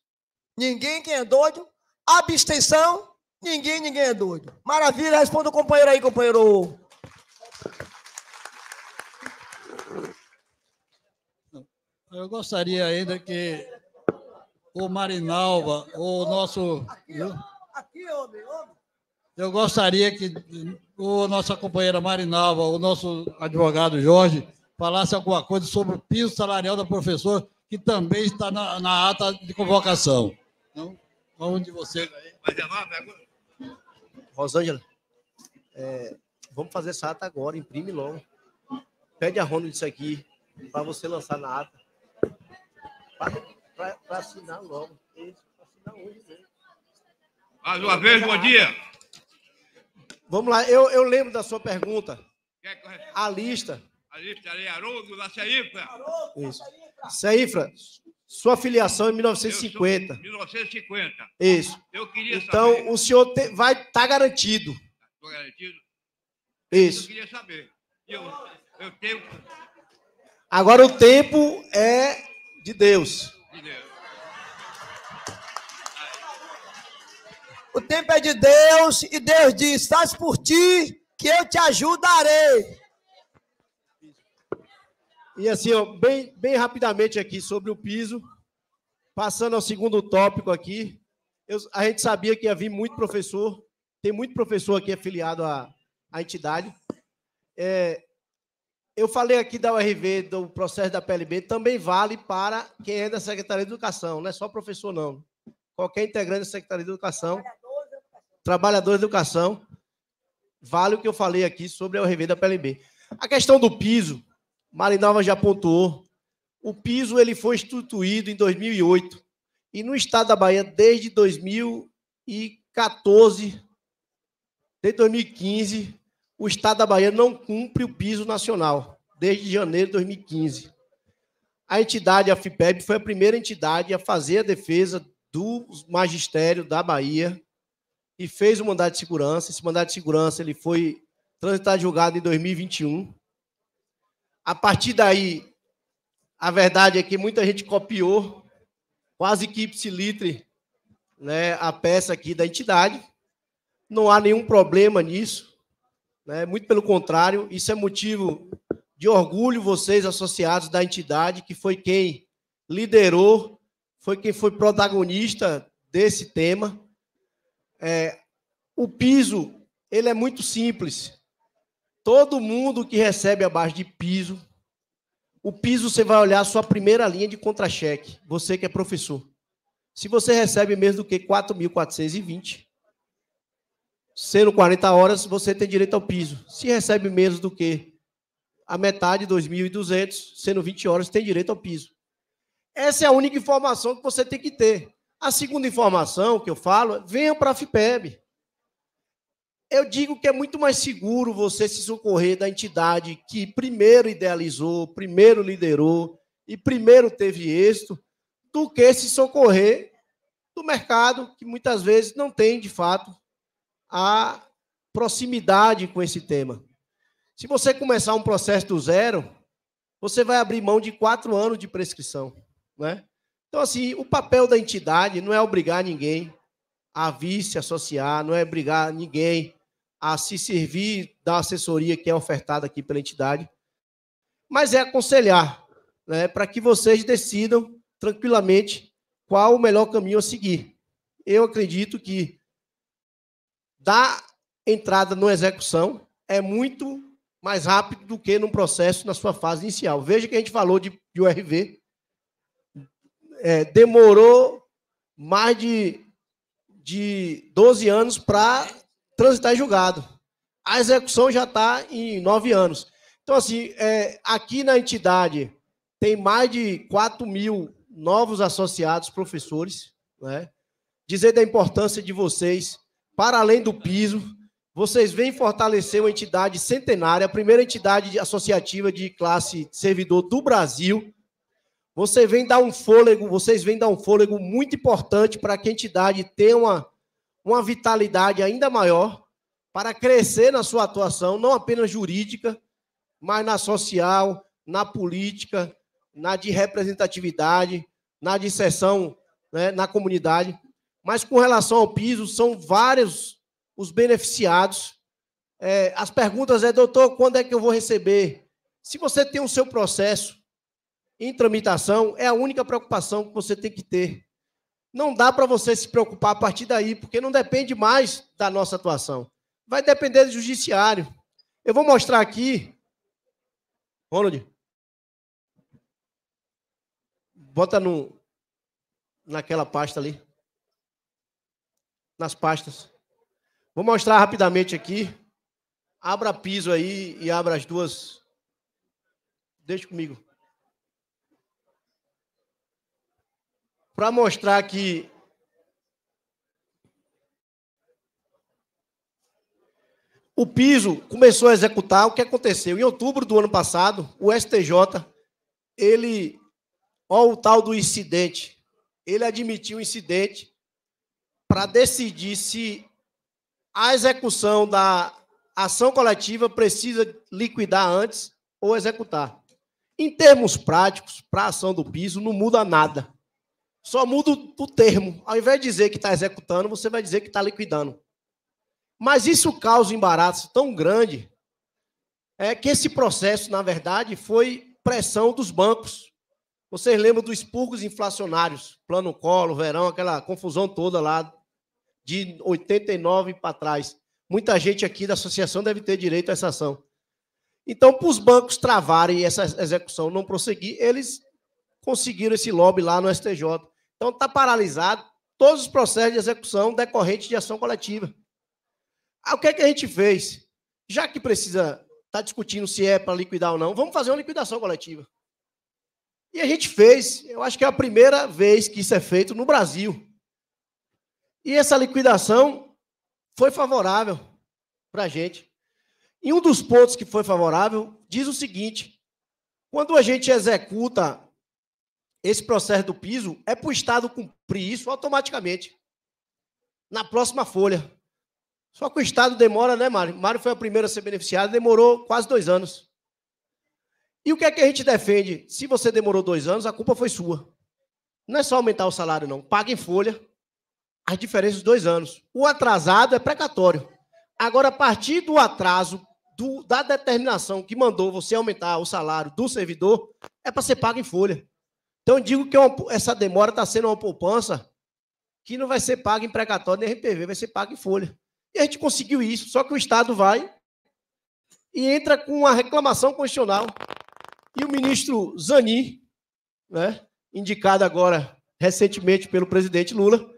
Ninguém, quem é doido. Abstenção, ninguém, ninguém é doido. Maravilha, responda o companheiro aí, companheiro. Eu gostaria ainda que o Marinalva, o nosso. Aqui, aqui homem, homem eu gostaria que o nossa companheira Marinalva, o nosso advogado Jorge, falasse alguma coisa sobre o piso salarial da professora, que também está na, na ata de convocação. Então, vamos de você. Rosângela, é, vamos fazer essa ata agora, imprime logo. Pede a Ronda isso aqui, para você lançar na ata. Para assinar logo. Assinar hoje mesmo. Mais uma vez, bom dia. Vamos lá, eu, eu lembro da sua pergunta. A lista. A lista ali, Haroldo da Ceifra. Isso. Ceifra, sua filiação é em 1950. 1950. Isso. Eu queria então, saber. o senhor te, vai estar tá garantido. Estou garantido? Isso. Eu queria saber. Eu, eu tenho... Agora o tempo é de Deus. De Deus. O tempo é de Deus e Deus diz: faz por ti que eu te ajudarei. E assim, ó, bem, bem rapidamente aqui sobre o piso, passando ao segundo tópico aqui. Eu, a gente sabia que ia vir muito professor, tem muito professor aqui afiliado à, à entidade. É, eu falei aqui da URV, do processo da PLB, também vale para quem é da Secretaria de Educação, não é só professor, não. Qualquer integrante da Secretaria de Educação trabalhador da educação, vale o que eu falei aqui sobre o rever da PLB. A questão do piso, Marinova já pontuou. O piso ele foi instituído em 2008 e no estado da Bahia desde 2014, desde 2015, o estado da Bahia não cumpre o piso nacional desde janeiro de 2015. A entidade a FIPEB foi a primeira entidade a fazer a defesa do magistério da Bahia e fez o mandado de segurança. Esse mandado de segurança ele foi transitado julgado em 2021. A partir daí, a verdade é que muita gente copiou, quase que ipsilitre, né, a peça aqui da entidade. Não há nenhum problema nisso. Né? Muito pelo contrário, isso é motivo de orgulho, vocês associados da entidade, que foi quem liderou, foi quem foi protagonista desse tema. É, o piso ele é muito simples. Todo mundo que recebe abaixo de piso, o piso você vai olhar a sua primeira linha de contra-cheque, você que é professor. Se você recebe menos do que 4.420, sendo 40 horas, você tem direito ao piso. Se recebe menos do que a metade, 2.200, sendo 20 horas, tem direito ao piso. Essa é a única informação que você tem que ter. A segunda informação que eu falo, venha para a FIPEB. Eu digo que é muito mais seguro você se socorrer da entidade que primeiro idealizou, primeiro liderou e primeiro teve êxito, do que se socorrer do mercado que muitas vezes não tem, de fato, a proximidade com esse tema. Se você começar um processo do zero, você vai abrir mão de quatro anos de prescrição, né? Então, assim, o papel da entidade não é obrigar ninguém a vir se associar, não é obrigar ninguém a se servir da assessoria que é ofertada aqui pela entidade, mas é aconselhar, né, para que vocês decidam tranquilamente qual o melhor caminho a seguir. Eu acredito que dar entrada na execução é muito mais rápido do que num processo na sua fase inicial. Veja que a gente falou de, de URV, é, demorou mais de, de 12 anos para transitar em julgado. A execução já está em 9 anos. Então, assim, é, aqui na entidade tem mais de 4 mil novos associados professores. Né? Dizer da importância de vocês, para além do piso, vocês vêm fortalecer uma entidade centenária, a primeira entidade associativa de classe servidor do Brasil. Você vem dar um fôlego, vocês vêm dar um fôlego muito importante para que a entidade tenha uma, uma vitalidade ainda maior para crescer na sua atuação, não apenas jurídica, mas na social, na política, na de representatividade, na de sessão, né, na comunidade. Mas com relação ao piso, são vários os beneficiados. É, as perguntas é, doutor, quando é que eu vou receber? Se você tem o seu processo em tramitação é a única preocupação que você tem que ter. Não dá para você se preocupar a partir daí, porque não depende mais da nossa atuação. Vai depender do judiciário. Eu vou mostrar aqui. Ronald. Bota no, naquela pasta ali. Nas pastas. Vou mostrar rapidamente aqui. Abra piso aí e abra as duas. Deixa comigo. para mostrar que o piso começou a executar o que aconteceu. Em outubro do ano passado, o STJ, ele, ó o tal do incidente, ele admitiu o incidente para decidir se a execução da ação coletiva precisa liquidar antes ou executar. Em termos práticos, para a ação do piso, não muda nada. Só muda o termo. Ao invés de dizer que está executando, você vai dizer que está liquidando. Mas isso causa um embaraço tão grande é que esse processo, na verdade, foi pressão dos bancos. Vocês lembram dos expurgos inflacionários, plano colo, verão, aquela confusão toda lá de 89 para trás. Muita gente aqui da associação deve ter direito a essa ação. Então, para os bancos travarem essa execução, não prosseguir, eles conseguiram esse lobby lá no STJ. Então está paralisado todos os processos de execução decorrentes de ação coletiva. Ah, o que, é que a gente fez? Já que precisa estar tá discutindo se é para liquidar ou não, vamos fazer uma liquidação coletiva. E a gente fez, eu acho que é a primeira vez que isso é feito no Brasil. E essa liquidação foi favorável para a gente. E um dos pontos que foi favorável diz o seguinte: quando a gente executa esse processo do piso é para o Estado cumprir isso automaticamente. Na próxima folha. Só que o Estado demora, né, Mário? Mário foi a primeira a ser beneficiada, demorou quase dois anos. E o que é que a gente defende? Se você demorou dois anos, a culpa foi sua. Não é só aumentar o salário, não. Paga em folha as diferenças dos dois anos. O atrasado é precatório. Agora, a partir do atraso do, da determinação que mandou você aumentar o salário do servidor, é para ser pago em folha. Então, digo que é uma, essa demora está sendo uma poupança que não vai ser paga em precatório nem RPV, vai ser paga em folha. E a gente conseguiu isso, só que o Estado vai e entra com uma reclamação constitucional. E o ministro Zanin, né, indicado agora recentemente pelo presidente Lula,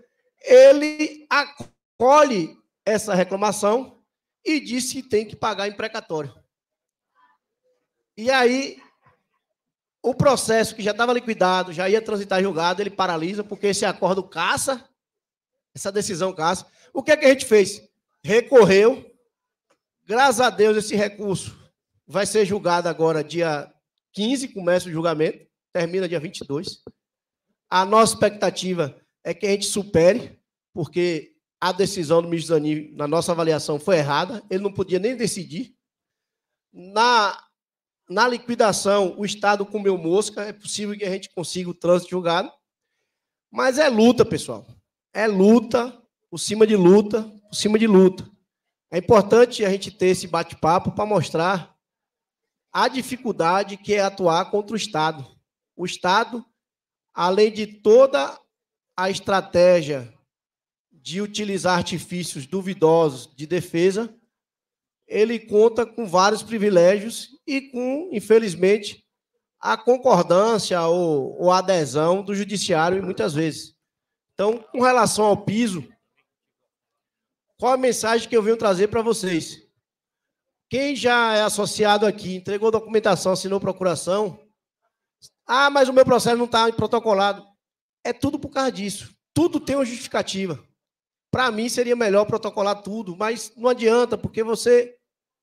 ele acolhe essa reclamação e disse que tem que pagar em precatório. E aí o processo que já estava liquidado, já ia transitar julgado, ele paralisa, porque esse acordo caça, essa decisão caça. O que é que a gente fez? Recorreu. Graças a Deus, esse recurso vai ser julgado agora, dia 15, começa o julgamento, termina dia 22. A nossa expectativa é que a gente supere, porque a decisão do ministro Zanin, na nossa avaliação, foi errada. Ele não podia nem decidir. Na na liquidação, o Estado comeu mosca, é possível que a gente consiga o trânsito julgado. Mas é luta, pessoal. É luta, por cima de luta, por cima de luta. É importante a gente ter esse bate-papo para mostrar a dificuldade que é atuar contra o Estado. O Estado, além de toda a estratégia de utilizar artifícios duvidosos de defesa, ele conta com vários privilégios e com, infelizmente, a concordância ou, ou adesão do judiciário muitas vezes. Então, com relação ao piso, qual a mensagem que eu venho trazer para vocês? Quem já é associado aqui, entregou documentação, assinou procuração, ah, mas o meu processo não está protocolado. É tudo por causa disso. Tudo tem uma justificativa. Para mim seria melhor protocolar tudo, mas não adianta, porque você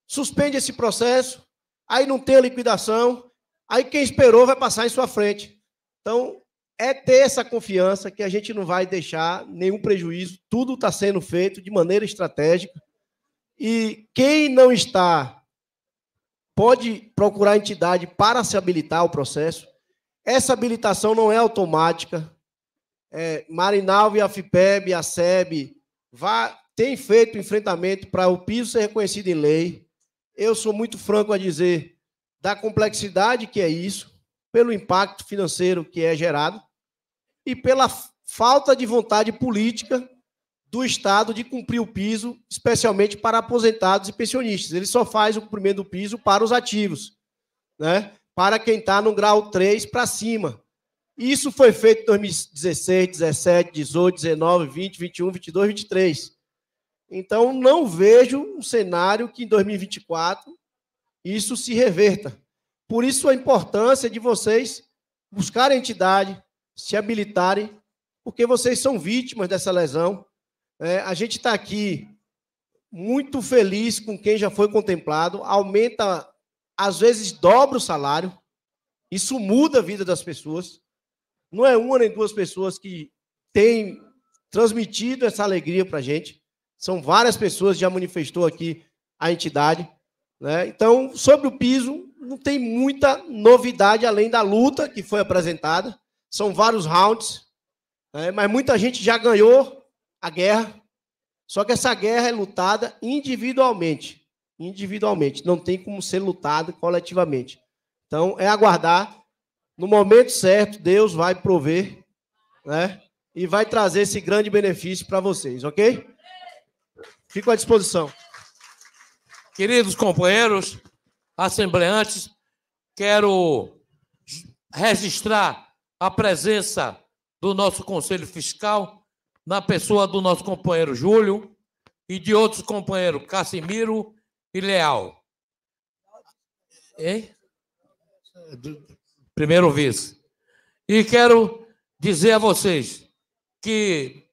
suspende esse processo, aí não tem a liquidação, aí quem esperou vai passar em sua frente. Então, é ter essa confiança que a gente não vai deixar nenhum prejuízo, tudo está sendo feito de maneira estratégica. E quem não está, pode procurar a entidade para se habilitar ao processo. Essa habilitação não é automática. É, Marinalva a FIPEB, a SEB, vá, tem feito enfrentamento para o piso ser reconhecido em lei eu sou muito franco a dizer da complexidade que é isso, pelo impacto financeiro que é gerado e pela falta de vontade política do Estado de cumprir o piso, especialmente para aposentados e pensionistas. Ele só faz o cumprimento do piso para os ativos, né? para quem está no grau 3 para cima. Isso foi feito em 2016, 2017, 2018, 2019, 2020, 2021, 2022, 2023. Então, não vejo um cenário que em 2024 isso se reverta. Por isso, a importância de vocês buscarem a entidade, se habilitarem, porque vocês são vítimas dessa lesão. É, a gente está aqui muito feliz com quem já foi contemplado, aumenta, às vezes dobra o salário. Isso muda a vida das pessoas. Não é uma nem duas pessoas que têm transmitido essa alegria para a gente. São várias pessoas que já manifestou aqui a entidade. Né? Então, sobre o piso, não tem muita novidade além da luta que foi apresentada. São vários rounds, né? mas muita gente já ganhou a guerra. Só que essa guerra é lutada individualmente. Individualmente, não tem como ser lutada coletivamente. Então, é aguardar. No momento certo, Deus vai prover né? e vai trazer esse grande benefício para vocês, ok? Fico à disposição. Queridos companheiros, assembleantes, quero registrar a presença do nosso Conselho Fiscal, na pessoa do nosso companheiro Júlio e de outros companheiros, Casimiro e Leal. Hein? Primeiro vice. E quero dizer a vocês que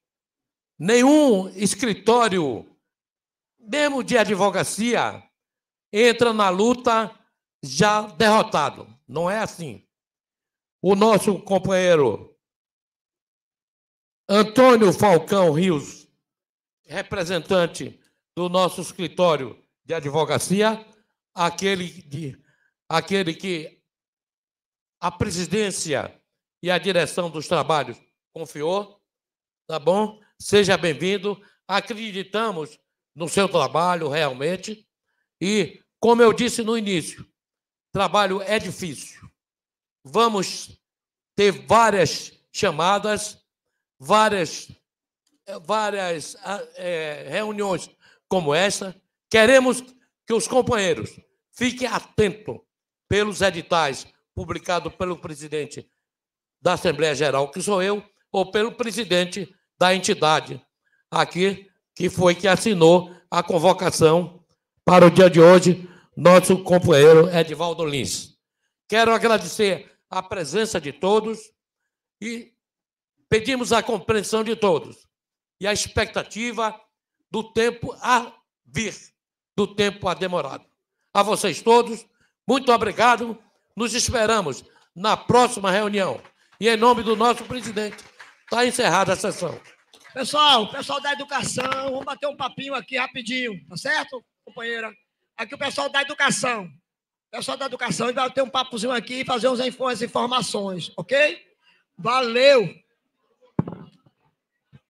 nenhum escritório mesmo de advocacia, entra na luta já derrotado. Não é assim. O nosso companheiro Antônio Falcão Rios, representante do nosso escritório de advocacia, aquele, de, aquele que a presidência e a direção dos trabalhos confiou, tá bom? Seja bem-vindo. Acreditamos no seu trabalho realmente. E, como eu disse no início, trabalho é difícil. Vamos ter várias chamadas, várias, eh, várias é, reuniões como essa. Queremos que os companheiros fiquem atentos pelos editais publicados pelo presidente da Assembleia Geral, que sou eu, ou pelo presidente da entidade aqui que foi que assinou a convocação para o dia de hoje, nosso companheiro Edvaldo Lins. Quero agradecer a presença de todos e pedimos a compreensão de todos e a expectativa do tempo a vir, do tempo a demorado. A vocês todos, muito obrigado. Nos esperamos na próxima reunião. E em nome do nosso presidente, está encerrada a sessão. Pessoal, pessoal da educação, vamos bater um papinho aqui rapidinho, tá certo, companheira? Aqui o pessoal da educação. O pessoal da educação vai ter um papozinho aqui e fazer umas informações, ok? Valeu!